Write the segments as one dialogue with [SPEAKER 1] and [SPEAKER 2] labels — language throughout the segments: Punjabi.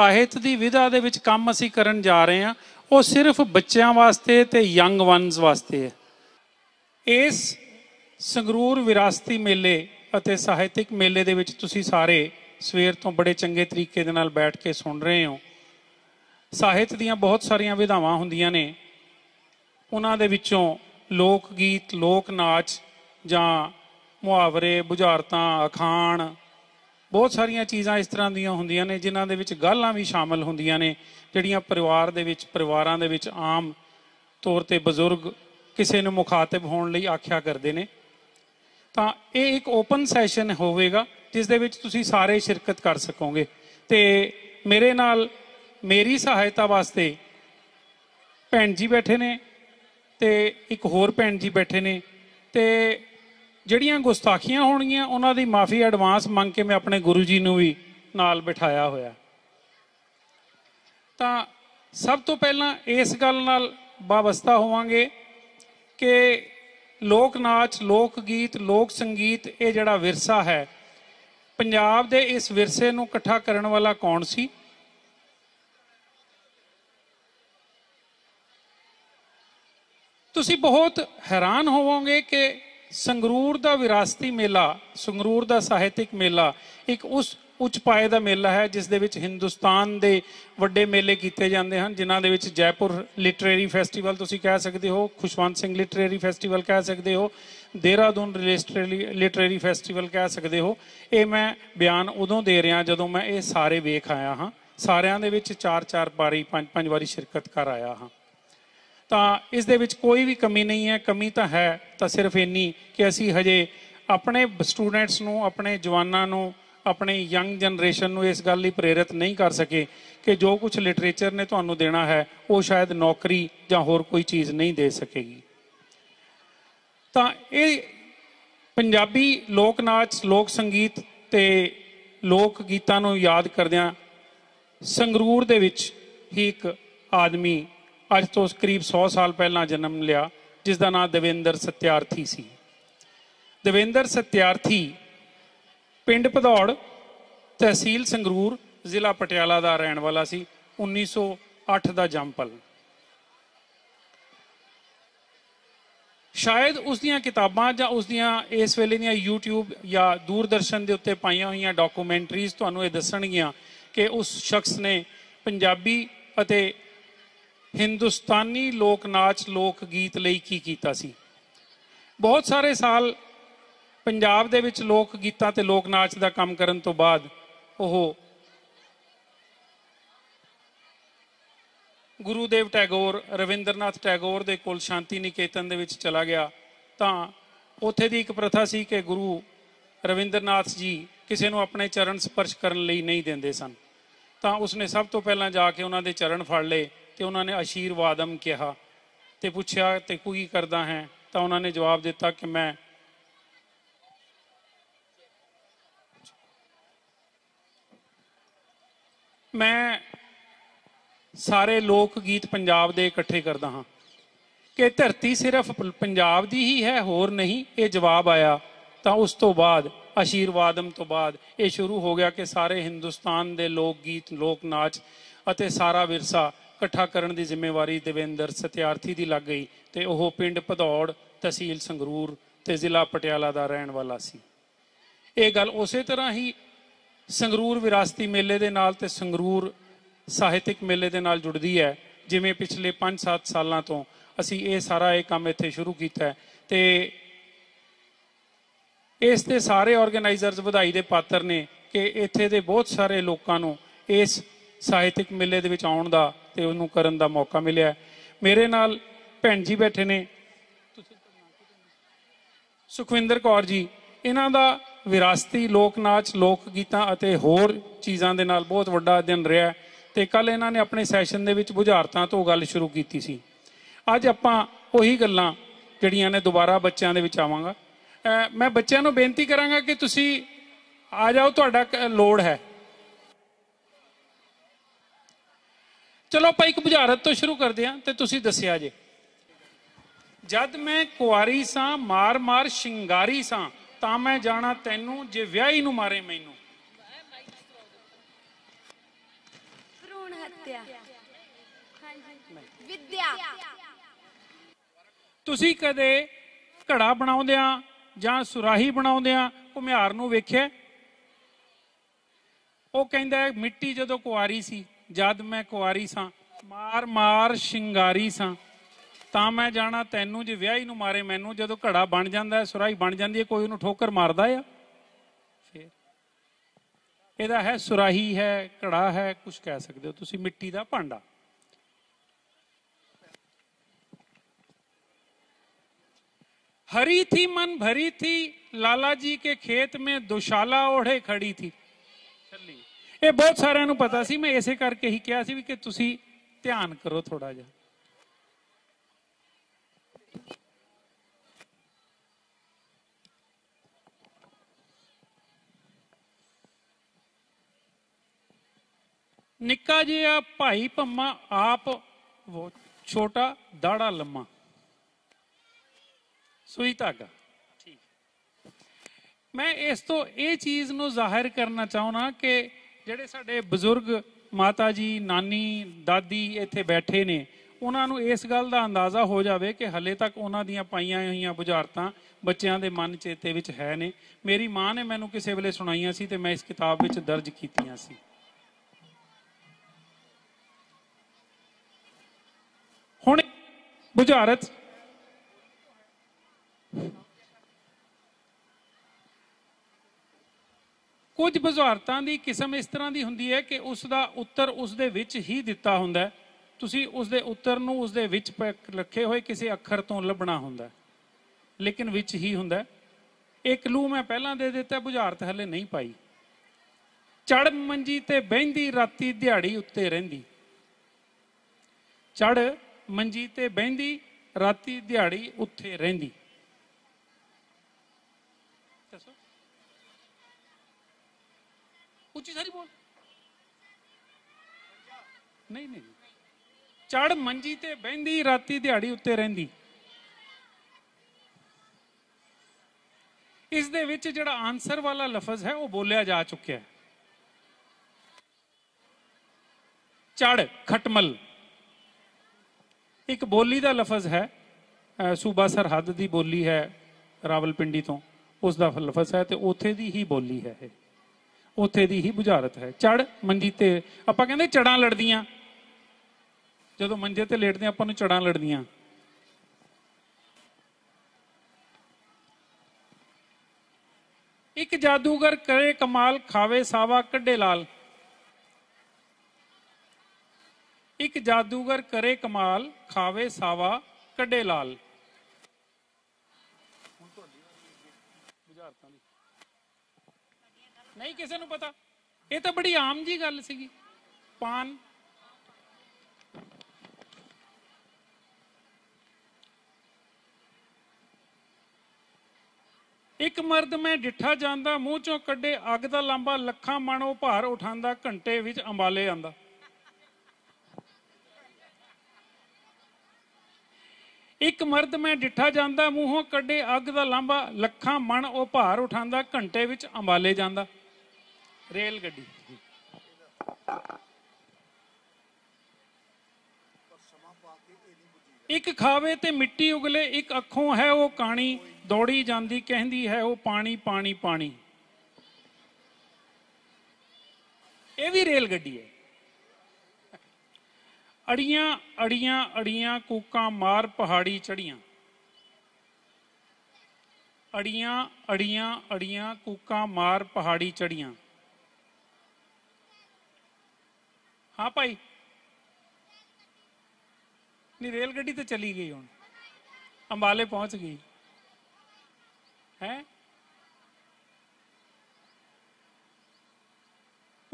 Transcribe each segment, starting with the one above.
[SPEAKER 1] ਸਾਹਿਤ ਦੀ ਵਿਧਾ ਦੇ ਵਿੱਚ ਕੰਮ ਅਸੀਂ ਕਰਨ ਜਾ ਰਹੇ ਹਾਂ ਉਹ ਸਿਰਫ ਬੱਚਿਆਂ ਵਾਸਤੇ ਤੇ ਯੰਗ ਵਨਸ ਵਾਸਤੇ ਹੈ ਇਸ ਸੰਗਰੂਰ ਵਿਰਾਸਤੀ ਮੇਲੇ ਅਤੇ ਸਾਹਿਤਿਕ ਮੇਲੇ ਦੇ ਵਿੱਚ ਤੁਸੀਂ ਸਾਰੇ ਸਵੇਰ ਤੋਂ ਬੜੇ ਚੰਗੇ ਤਰੀਕੇ ਦੇ ਨਾਲ ਬੈਠ ਕੇ ਸੁਣ ਰਹੇ ਹੋ ਸਾਹਿਤ ਦੀਆਂ ਬਹੁਤ ਸਾਰੀਆਂ ਵਿਧਾਵਾਂ ਹੁੰਦੀਆਂ ਨੇ ਉਹਨਾਂ ਦੇ ਵਿੱਚੋਂ ਲੋਕ ਗੀਤ ਲੋਕ ਨਾਚ ਜਾਂ ਮੁਹਾਵਰੇ ਬੁਝਾਰਤਾਂ ਅਖਾਣ ਬਹੁਤ ਸਾਰੀਆਂ ਚੀਜ਼ਾਂ ਇਸ ਤਰ੍ਹਾਂ ਦੀਆਂ ਹੁੰਦੀਆਂ ਨੇ ਜਿਨ੍ਹਾਂ ਦੇ ਵਿੱਚ ਗੱਲਾਂ ਵੀ ਸ਼ਾਮਲ ਹੁੰਦੀਆਂ ਨੇ ਜਿਹੜੀਆਂ ਪਰਿਵਾਰ ਦੇ ਵਿੱਚ ਪਰਿਵਾਰਾਂ ਦੇ ਵਿੱਚ ਆਮ ਤੌਰ ਤੇ ਬਜ਼ੁਰਗ ਕਿਸੇ ਨੂੰ ਮੁਖਾਤਬ ਹੋਣ ਲਈ ਆਖਿਆ ਕਰਦੇ ਨੇ ਤਾਂ ਇਹ ਇੱਕ ਓਪਨ ਸੈਸ਼ਨ ਹੋਵੇਗਾ ਜਿਸ ਦੇ ਵਿੱਚ ਤੁਸੀਂ ਸਾਰੇ ਸ਼ਿਰਕਤ ਕਰ ਸਕੋਗੇ ਤੇ ਮੇਰੇ ਨਾਲ ਮੇਰੀ ਸਹਾਇਤਾ ਵਾਸਤੇ ਭੈਣ ਜੀ ਬੈਠੇ ਨੇ ਤੇ ਇੱਕ ਹੋਰ ਭੈਣ ਜੀ ਬੈਠੇ ਨੇ ਤੇ ਜਿਹੜੀਆਂ ਗੁਸਤਾਖੀਆਂ ਹੋਣਗੀਆਂ ਉਹਨਾਂ ਦੀ ਮਾਫੀ ਐਡਵਾਂਸ ਮੰਗ ਕੇ ਮੈਂ ਆਪਣੇ ਗੁਰੂ ਜੀ ਨੂੰ ਵੀ ਨਾਲ ਬਿਠਾਇਆ ਹੋਇਆ ਤਾਂ ਸਭ ਤੋਂ ਪਹਿਲਾਂ ਇਸ ਗੱਲ ਨਾਲ ਬਾਵਸਤਾ ਹੋਵਾਂਗੇ ਕਿ ਲੋਕ ਨਾਚ ਲੋਕ ਗੀਤ ਲੋਕ ਸੰਗੀਤ ਇਹ ਜਿਹੜਾ ਵਿਰਸਾ ਹੈ ਪੰਜਾਬ ਦੇ ਇਸ ਵਿਰਸੇ ਨੂੰ ਇਕੱਠਾ ਕਰਨ ਵਾਲਾ ਕੌਣ ਸੀ ਤੁਸੀਂ ਬਹੁਤ ਹੈਰਾਨ ਹੋਵੋਗੇ ਕਿ ਸੰਗਰੂਰ ਦਾ ਵਿਰਾਸਤੀ ਮੇਲਾ ਸੰਗਰੂਰ ਦਾ ਸਾਹਿਤਿਕ ਮੇਲਾ ਇੱਕ ਉਸ ਉੱਚ ਪਾਏ ਦਾ ਮੇਲਾ ਹੈ ਜਿਸ ਦੇ ਵਿੱਚ ਹਿੰਦੁਸਤਾਨ ਦੇ ਵੱਡੇ ਮੇਲੇ ਕੀਤੇ ਜਾਂਦੇ ਹਨ ਜਿਨ੍ਹਾਂ ਦੇ ਵਿੱਚ ਜੈਪੁਰ ਲਿਟਰੇਰੀ ਫੈਸਟੀਵਲ ਤੁਸੀਂ ਕਹਿ ਸਕਦੇ ਹੋ ਖੁਸ਼ਵੰਤ ਸਿੰਘ ਲਿਟਰੇਰੀ ਫੈਸਟੀਵਲ ਕਹਿ ਸਕਦੇ ਹੋ ਦੇਹਰਾਦੂਨ ਲਿਟਰੇਰੀ ਫੈਸਟੀਵਲ ਕਹਿ ਸਕਦੇ ਹੋ ਇਹ ਮੈਂ ਬਿਆਨ ਉਦੋਂ ਦੇ ਰਿਹਾ ਜਦੋਂ ਮੈਂ ਇਹ ਸਾਰੇ ਵੇਖ ਆਇਆ ਹਾਂ ਸਾਰਿਆਂ ਦੇ ਵਿੱਚ 4-4 ਵਾਰੀ 5-5 ਵਾਰੀ ਸ਼ਿਰਕਤ ਕਰ ਆਇਆ ਹਾਂ ਤਾਂ ਇਸ ਦੇ ਵਿੱਚ ਕੋਈ ਵੀ ਕਮੀ ਨਹੀਂ ਹੈ ਕਮੀ ਤਾਂ ਹੈ ਤਾਂ ਸਿਰਫ ਇੰਨੀ ਕਿ ਅਸੀਂ ਹਜੇ ਆਪਣੇ ਸਟੂਡੈਂਟਸ ਨੂੰ ਆਪਣੇ ਜਵਾਨਾਂ ਨੂੰ ਆਪਣੇ ਯੰਗ ਜਨਰੇਸ਼ਨ ਨੂੰ ਇਸ ਗੱਲ ਲਈ ਪ੍ਰੇਰਿਤ ਨਹੀਂ ਕਰ ਸਕੇ ਕਿ ਜੋ ਕੁਝ ਲਿਟਰੇਚਰ ਨੇ ਤੁਹਾਨੂੰ ਦੇਣਾ ਹੈ ਉਹ ਸ਼ਾਇਦ ਨੌਕਰੀ ਜਾਂ ਹੋਰ ਕੋਈ ਚੀਜ਼ ਨਹੀਂ ਦੇ ਸਕੇਗੀ ਤਾਂ ਇਹ ਪੰਜਾਬੀ ਲੋਕ ਨਾਚ ਲੋਕ ਸੰਗੀਤ ਤੇ ਲੋਕ ਗੀਤਾਂ ਨੂੰ ਯਾਦ ਕਰਦਿਆਂ ਸੰਗਰੂਰ ਦੇ ਵਿੱਚ ਹੀ ਇੱਕ ਆਦਮੀ ਅੱਜ ਤੋਂ ਕਰੀਬ 100 ਸਾਲ ਪਹਿਲਾਂ ਜਨਮ ਲਿਆ ਜਿਸ ਦਾ ਨਾਮ ਦਵਿੰਦਰ ਸਤਿਆਰਥੀ ਸੀ ਦਵਿੰਦਰ ਸਤਿਆਰਥੀ ਪਿੰਡ ਪਧੌੜ ਤਹਿਸੀਲ ਸੰਗਰੂਰ ਜ਼ਿਲ੍ਹਾ ਪਟਿਆਲਾ ਦਾ ਰਹਿਣ ਵਾਲਾ ਸੀ 1908 ਦਾ ਜੰਮਪਲ ਸ਼ਾਇਦ ਉਸ ਦੀਆਂ ਕਿਤਾਬਾਂ ਜਾਂ ਉਸ ਦੀਆਂ ਇਸ ਵੇਲੇ ਦੀਆਂ YouTube ਜਾਂ ਦੂਰਦਰਸ਼ਨ ਦੇ ਉੱਤੇ ਪਾਈਆਂ ਹੋਈਆਂ ਡਾਕੂਮੈਂਟਰੀਜ਼ ਤੁਹਾਨੂੰ ਇਹ ਦੱਸਣਗੀਆਂ ਕਿ ਉਸ ਸ਼ਖਸ ਨੇ ਪੰਜਾਬੀ ਅਤੇ ਹਿੰਦੁਸਤਾਨੀ ਲੋਕ ਨਾਚ ਲੋਕ ਗੀਤ ਲਈ ਕੀ ਕੀਤਾ ਸੀ ਬਹੁਤ ਸਾਰੇ ਸਾਲ ਪੰਜਾਬ ਦੇ ਵਿੱਚ ਲੋਕ ਗੀਤਾਂ ਤੇ ਲੋਕ ਨਾਚ ਦਾ ਕੰਮ ਕਰਨ ਤੋਂ ਬਾਅਦ ਉਹ ਗੁਰੂਦੇਵ ਟੈਗੋਰ ਰਵਿੰਦਰਨਾਥ ਟੈਗੋਰ ਦੇ ਕੋਲ ਸ਼ਾਂਤੀ ਨਿਕੇਤਨ ਦੇ ਵਿੱਚ ਚਲਾ ਗਿਆ ਤਾਂ ਉੱਥੇ ਦੀ ਇੱਕ ਪ੍ਰਥਾ ਸੀ ਕਿ ਗੁਰੂ ਰਵਿੰਦਰਨਾਥ ਜੀ ਕਿਸੇ ਨੂੰ ਆਪਣੇ ਚਰਨ ਸਪਰਸ਼ ਕਰਨ ਲਈ ਨਹੀਂ ਦਿੰਦੇ ਸਨ ਤਾਂ ਉਸਨੇ ਸਭ ਤੋਂ ਪਹਿਲਾਂ ਜਾ ਕੇ ਉਹਨਾਂ ਦੇ ਚਰਨ ਫੜ ਲਏ ਤੇ ਉਹਨਾਂ ਨੇ ਆਸ਼ੀਰਵਾਦਮ ਕਿਹਾ ਤੇ ਪੁੱਛਿਆ ਤੇ ਕੀ ਕਰਦਾ ਹੈ ਤਾਂ ਉਹਨਾਂ ਨੇ ਜਵਾਬ ਦਿੱਤਾ ਕਿ ਮੈਂ ਮੈਂ ਸਾਰੇ ਲੋਕ ਗੀਤ ਪੰਜਾਬ ਦੇ ਇਕੱਠੇ ਕਰਦਾ ਹਾਂ ਕਿ ਧਰਤੀ ਸਿਰਫ ਪੰਜਾਬ ਦੀ ਹੀ ਹੈ ਹੋਰ ਨਹੀਂ ਇਹ ਜਵਾਬ ਆਇਆ ਤਾਂ ਉਸ ਤੋਂ ਬਾਅਦ ਆਸ਼ੀਰਵਾਦਮ ਤੋਂ ਬਾਅਦ ਇਹ ਸ਼ੁਰੂ ਹੋ ਗਿਆ ਕਿ ਸਾਰੇ ਹਿੰਦੁਸਤਾਨ ਦੇ ਲੋਕ ਗੀਤ ਲੋਕ ਨਾਚ ਅਤੇ ਸਾਰਾ ਵਿਰਸਾ ਇਕੱਠਾ ਕਰਨ ਦੀ ਜ਼ਿੰਮੇਵਾਰੀ ਦੇਵੇਂਦਰ ਸਤਿਆਰਥੀ ਦੀ ਲੱਗ ਗਈ ਤੇ ਉਹ ਪਿੰਡ ਭਦੌੜ ਤਹਿਸੀਲ ਸੰਗਰੂਰ ਤੇ ਜ਼ਿਲ੍ਹਾ ਪਟਿਆਲਾ ਦਾ ਰਹਿਣ ਵਾਲਾ ਸੀ ਇਹ ਗੱਲ ਉਸੇ ਤਰ੍ਹਾਂ ਹੀ ਸੰਗਰੂਰ ਵਿਰਾਸਤੀ ਮੇਲੇ ਦੇ ਨਾਲ ਤੇ ਸੰਗਰੂਰ ਸਾਹਿਤਿਕ ਮੇਲੇ ਦੇ ਨਾਲ ਜੁੜਦੀ ਹੈ ਜਿਵੇਂ ਪਿਛਲੇ 5-7 ਸਾਲਾਂ ਤੋਂ ਅਸੀਂ ਇਹ ਸਾਰਾ ਇਹ ਕੰਮ ਇੱਥੇ ਸ਼ੁਰੂ ਕੀਤਾ ਹੈ ਤੇ ਇਸ ਤੇ ਸਾਰੇ ਆਰਗੇਨਾਈਜ਼ਰਸ ਵਧਾਈ ਦੇ ਪਾਤਰ ਨੇ ਕਿ ਇੱਥੇ ਦੇ ਬਹੁਤ ਸਾਰੇ ਲੋਕਾਂ ਨੂੰ ਇਸ ਸਾਹਿਤਿਕ ਮੇਲੇ ਦੇ ਵਿੱਚ ਆਉਣ ਦਾ ਤੇ ਉਹਨੂੰ ਕਰਨ ਦਾ ਮੌਕਾ ਮਿਲਿਆ ਮੇਰੇ ਨਾਲ ਭੈਣ ਜੀ ਬੈਠੇ ਨੇ ਸੁਖਵਿੰਦਰ ਕੌਰ ਜੀ ਇਹਨਾਂ ਦਾ ਵਿਰਾਸਤੀ ਲੋਕ ਨਾਚ ਲੋਕ ਗੀਤਾਂ ਅਤੇ ਹੋਰ ਚੀਜ਼ਾਂ ਦੇ ਨਾਲ ਬਹੁਤ ਵੱਡਾ ਅਧਿਐਨ ਰਿਹਾ ਤੇ ਕੱਲ ਇਹਨਾਂ ਨੇ ਆਪਣੇ ਸੈਸ਼ਨ ਦੇ ਵਿੱਚ ਬੁਝਾਰਤਾਂ ਤੋਂ ਗੱਲ ਸ਼ੁਰੂ ਕੀਤੀ ਸੀ ਅੱਜ ਆਪਾਂ ਉਹੀ ਗੱਲਾਂ ਜਿਹੜੀਆਂ ਨੇ ਦੁਬਾਰਾ ਬੱਚਿਆਂ ਦੇ ਵਿੱਚ ਆਵਾਂਗਾ ਮੈਂ ਬੱਚਿਆਂ ਨੂੰ ਬੇਨਤੀ ਕਰਾਂਗਾ ਕਿ ਤੁਸੀਂ ਆ ਜਾਓ ਤੁਹਾਡਾ ਲੋੜ ਹੈ ਚਲੋ ਆਪਾਂ ਇੱਕ ਬੁਝਾਰਤ ਤੋਂ ਸ਼ੁਰੂ ਕਰਦੇ ਹਾਂ ਤੇ ਤੁਸੀਂ ਦੱਸਿਆ ਜੇ ਜਦ ਮੈਂ ਕੁਆਰੀ ਸਾਂ ਮਾਰ-ਮਾਰ ਸ਼ਿੰਗਾਰੀ ਸਾਂ ਤਾਂ ਮੈਂ ਜਾਣਾ ਤੈਨੂੰ ਜੇ ਵਿਆਹੀ ਨੂੰ ਮਾਰੇ ਮੈਨੂੰ
[SPEAKER 2] ਭਰੂਣ ਹੱਤਿਆ ਵਿਦਿਆ
[SPEAKER 1] ਤੁਸੀਂ ਕਦੇ ਘੜਾ ਬਣਾਉਂਦਿਆਂ ਜਾਂ ਸੁਰਾਹੀ ਬਣਾਉਂਦਿਆਂ ਘੁਮਿਆਰ ਨੂੰ ਵੇਖਿਆ ਉਹ ਕਹਿੰਦਾ ਮਿੱਟੀ ਜਦੋਂ ਕੁਆਰੀ ਸੀ ਜਦ ਮੈਂ ਕੁਆਰੀ ਸਾਂ ਮਾਰ ਮਾਰ ਸ਼ਿੰਗਾਰੀ ਸਾਂ ਤਾਂ ਮੈਂ ਜਾਣਾ ਤੈਨੂੰ ਜੇ ਵਿਆਹੀ ਨੂੰ ਮਾਰੇ ਮੈਨੂੰ ਜਦੋਂ ਘੜਾ ਬਣ ਜਾਂਦਾ ਸੁਰਾਈ ਬਣ ਜਾਂਦੀ ਹੈ ਕੋਈ ਉਹਨੂੰ ਠੋਕਰ ਮਾਰਦਾ ਆ ਫੇਰ ਇਹਦਾ ਹੈ ਸੁਰਾਹੀ ਹੈ ਘੜਾ ਹੈ ਕੁਝ ਕਹਿ ਸਕਦੇ ਹੋ ਤੁਸੀਂ ਮਿੱਟੀ ਦਾ ਭਾਂਡਾ ਹਰੀ ਥੀ ਮਨ ਭਰੀ ਥੀ ਲਾਲਾ ਜੀ ਕੇ ਖੇਤ ਮੇ ਦੁਸ਼ਾਲਾ ਓੜੇ ਖੜੀ ਥੀ ਚੱਲੀ ਇਹ ਬਹੁਤ ਸਾਰਿਆਂ ਨੂੰ ਪਤਾ ਸੀ ਮੈਂ ਇਸੇ ਕਰਕੇ ਹੀ ਕਿਹਾ ਸੀ ਵੀ ਕਿ ਤੁਸੀਂ ਧਿਆਨ ਕਰੋ ਥੋੜਾ ਜਿਹਾ ਨਿੱਕਾ ਜਿਹਾ ਭਾਈ ਭੰਮਾ ਆਪ ਉਹ ਛੋਟਾ ਦਾੜਾ ਲੰਮਾ ਸੂਈ ਧਾਗਾ ਠੀਕ ਮੈਂ ਇਸ ਤੋਂ ਇਹ ਚੀਜ਼ ਨੂੰ ਜ਼ਾਹਿਰ ਕਰਨਾ ਚਾਹੁੰਨਾ ਕਿ ਜਿਹੜੇ ਸਾਡੇ ਬਜ਼ੁਰਗ ਮਾਤਾ ਜੀ ਨਾਨੀ ਦਾਦੀ ਇੱਥੇ ਬੈਠੇ ਨੇ ਉਹਨਾਂ ਨੂੰ ਇਸ ਗੱਲ ਦਾ ਅੰਦਾਜ਼ਾ ਹੋ ਜਾਵੇ ਕਿ ਹਲੇ ਤੱਕ ਉਹਨਾਂ ਦੀਆਂ ਪਾਈਆਂ ਹੋਈਆਂ ਬੁਝਾਰਤਾਂ ਬੱਚਿਆਂ ਦੇ ਮਨ ਚੇਤੇ ਵਿੱਚ ਹੈ ਨੇ ਮੇਰੀ ਮਾਂ ਨੇ ਮੈਨੂੰ ਕਿਸੇ ਵੇਲੇ ਸੁਣਾਈਆਂ ਸੀ ਤੇ ਮੈਂ ਇਸ ਕਿਤਾਬ ਵਿੱਚ ਦਰਜ ਕੀਤੀਆਂ ਸੀ ਹੁਣ ਬੁਝਾਰਤ ਕੁਝ ਬੁਝਾਰਤਾਂ ਦੀ ਕਿਸਮ ਇਸ ਤਰ੍ਹਾਂ ਦੀ ਹੁੰਦੀ ਹੈ ਕਿ ਉਸ ਦਾ ਉੱਤਰ ਉਸ ਦੇ ਵਿੱਚ ਹੀ ਦਿੱਤਾ ਹੁੰਦਾ ਹੈ ਤੁਸੀਂ ਉਸ ਦੇ ਉੱਤਰ ਨੂੰ ਉਸ ਦੇ ਵਿੱਚ ਰੱਖੇ ਹੋਏ ਕਿਸੇ ਅੱਖਰ ਤੋਂ ਲੱਭਣਾ ਹੁੰਦਾ ਲੇਕਿਨ ਵਿੱਚ ਹੀ ਹੁੰਦਾ ਇੱਕ ਲੂ ਮੈਂ ਪਹਿਲਾਂ ਦੇ ਦਿੱਤਾ ਬੁਝਾਰਤ ਹਲੇ ਨਹੀਂ ਪਾਈ ਚੜ ਮੰਜੀ ਤੇ ਬਹਿੰਦੀ ਰਾਤੀ ਦਿਹਾੜੀ ਉੱਤੇ ਰਹਿੰਦੀ ਚੜ ਮੰਜੀ ਤੇ ਬਹਿੰਦੀ ਰਾਤੀ ਦਿਹਾੜੀ ਉੱਥੇ ਰਹਿੰਦੀ ਉੱਚੀ ਸਾਰੀ ਬੋਲ ਨਹੀਂ ਨਹੀਂ ਚੜ ਮੰਜੀ ਤੇ ਬੈੰਦੀ ਰਾਤੀ ਦਿਹਾੜੀ ਉੱਤੇ ਰਹਿੰਦੀ ਇਸ ਦੇ ਵਿੱਚ ਜਿਹੜਾ ਆਨਸਰ ਵਾਲਾ ਲਫ਼ਜ਼ ਹੈ ਉਹ ਬੋਲਿਆ ਜਾ ਚੁੱਕਿਆ ਹੈ ਚੜ ਖਟਮਲ ਇੱਕ ਬੋਲੀ ਦਾ ਲਫ਼ਜ਼ ਹੈ ਸੂਬਾ ਸਰਹੱਦ ਦੀ ਬੋਲੀ ਹੈ ਰਾਵਲਪਿੰਡੀ ਤੋਂ ਉਸ ਦਾ ਲਫ਼ਜ਼ ਹੈ ਤੇ ਉਥੇ ਦੀ ਹੀ ਬੋਲੀ ਹੈ ਇਹ ਉਥੇ ਦੀ ਹੀ ਬੁਝਾਰਤ ਹੈ ਚੜ ਮੰਜੀ ਤੇ ਆਪਾਂ ਕਹਿੰਦੇ ਚੜਾਂ ਲੜਦੀਆਂ ਜਦੋਂ ਮੰਜੇ ਤੇ ਲੇਟਦੇ ਆਪਾਂ ਨੂੰ ਚੜਾਂ ਲੜਦੀਆਂ ਇੱਕ ਜਾਦੂਗਰ ਕਰੇ ਕਮਾਲ ਖਾਵੇ ਸਾਵਾ ਕੱਢੇ ਲਾਲ ਇੱਕ ਜਾਦੂਗਰ ਕਰੇ ਕਮਾਲ ਖਾਵੇ ਸਾਵਾ ਕੱਢੇ ਲਾਲ ਹੁਣ ਤੁਹਾਡੀ ਬੁਝਾਰਤਾਂ ਦੀ ਨਹੀਂ ਕਿਸੇ ਨੂੰ ਪਤਾ ਇਹ ਤਾਂ ਬੜੀ ਆਮ ਜੀ ਗੱਲ ਸੀਗੀ ਪਾਨ ਇੱਕ ਮਰਦ ਮੈਂ ਡਿੱਠਾ ਜਾਂਦਾ ਮੂੰਹ ਚੋਂ ਕੱਢੇ ਅੱਗ ਦਾ ਲੰਬਾ ਲੱਖਾਂ ਮਣ ਉਹ ਭਾਰ ਉਠਾਉਂਦਾ ਘੰਟੇ ਵਿੱਚ ਅੰਬਾਲੇ ਆਂਦਾ ਇੱਕ ਮਰਦ ਮੈਂ ਡਿੱਠਾ ਜਾਂਦਾ ਮੂੰਹੋਂ ਕੱਢੇ ਅੱਗ ਦਾ ਲੰਬਾ ਲੱਖਾਂ ਮਣ ਉਹ ਭਾਰ ਉਠਾਉਂਦਾ ਘੰਟੇ ਵਿੱਚ ਅੰਬਾਲੇ ਜਾਂਦਾ ਰੇਲ ਗੱਡੀ ਇੱਕ ਖਾਵੇ ਤੇ ਮਿੱਟੀ ਉਗਲੇ ਇੱਕ ਅੱਖੋਂ ਹੈ ਉਹ ਕਾਣੀ ਦੌੜੀ ਜਾਂਦੀ ਕਹਿੰਦੀ ਹੈ ਉਹ ਪਾਣੀ ਪਾਣੀ ਪਾਣੀ ਇਹ ਵੀ ਰੇਲ ਗੱਡੀ ਹੈ ਅੜੀਆਂ ਅੜੀਆਂ ਅੜੀਆਂ ਕੂਕਾਂ ਮਾਰ ਪਹਾੜੀ ਚੜੀਆਂ ਅੜੀਆਂ ਅੜੀਆਂ ਅੜੀਆਂ ਕੂਕਾਂ ਮਾਰ ਪਹਾੜੀ ਚੜੀਆਂ हाँ भाई नहीं रेलगड्डी तो चली गई हूँ अंबाले पहुंच गई है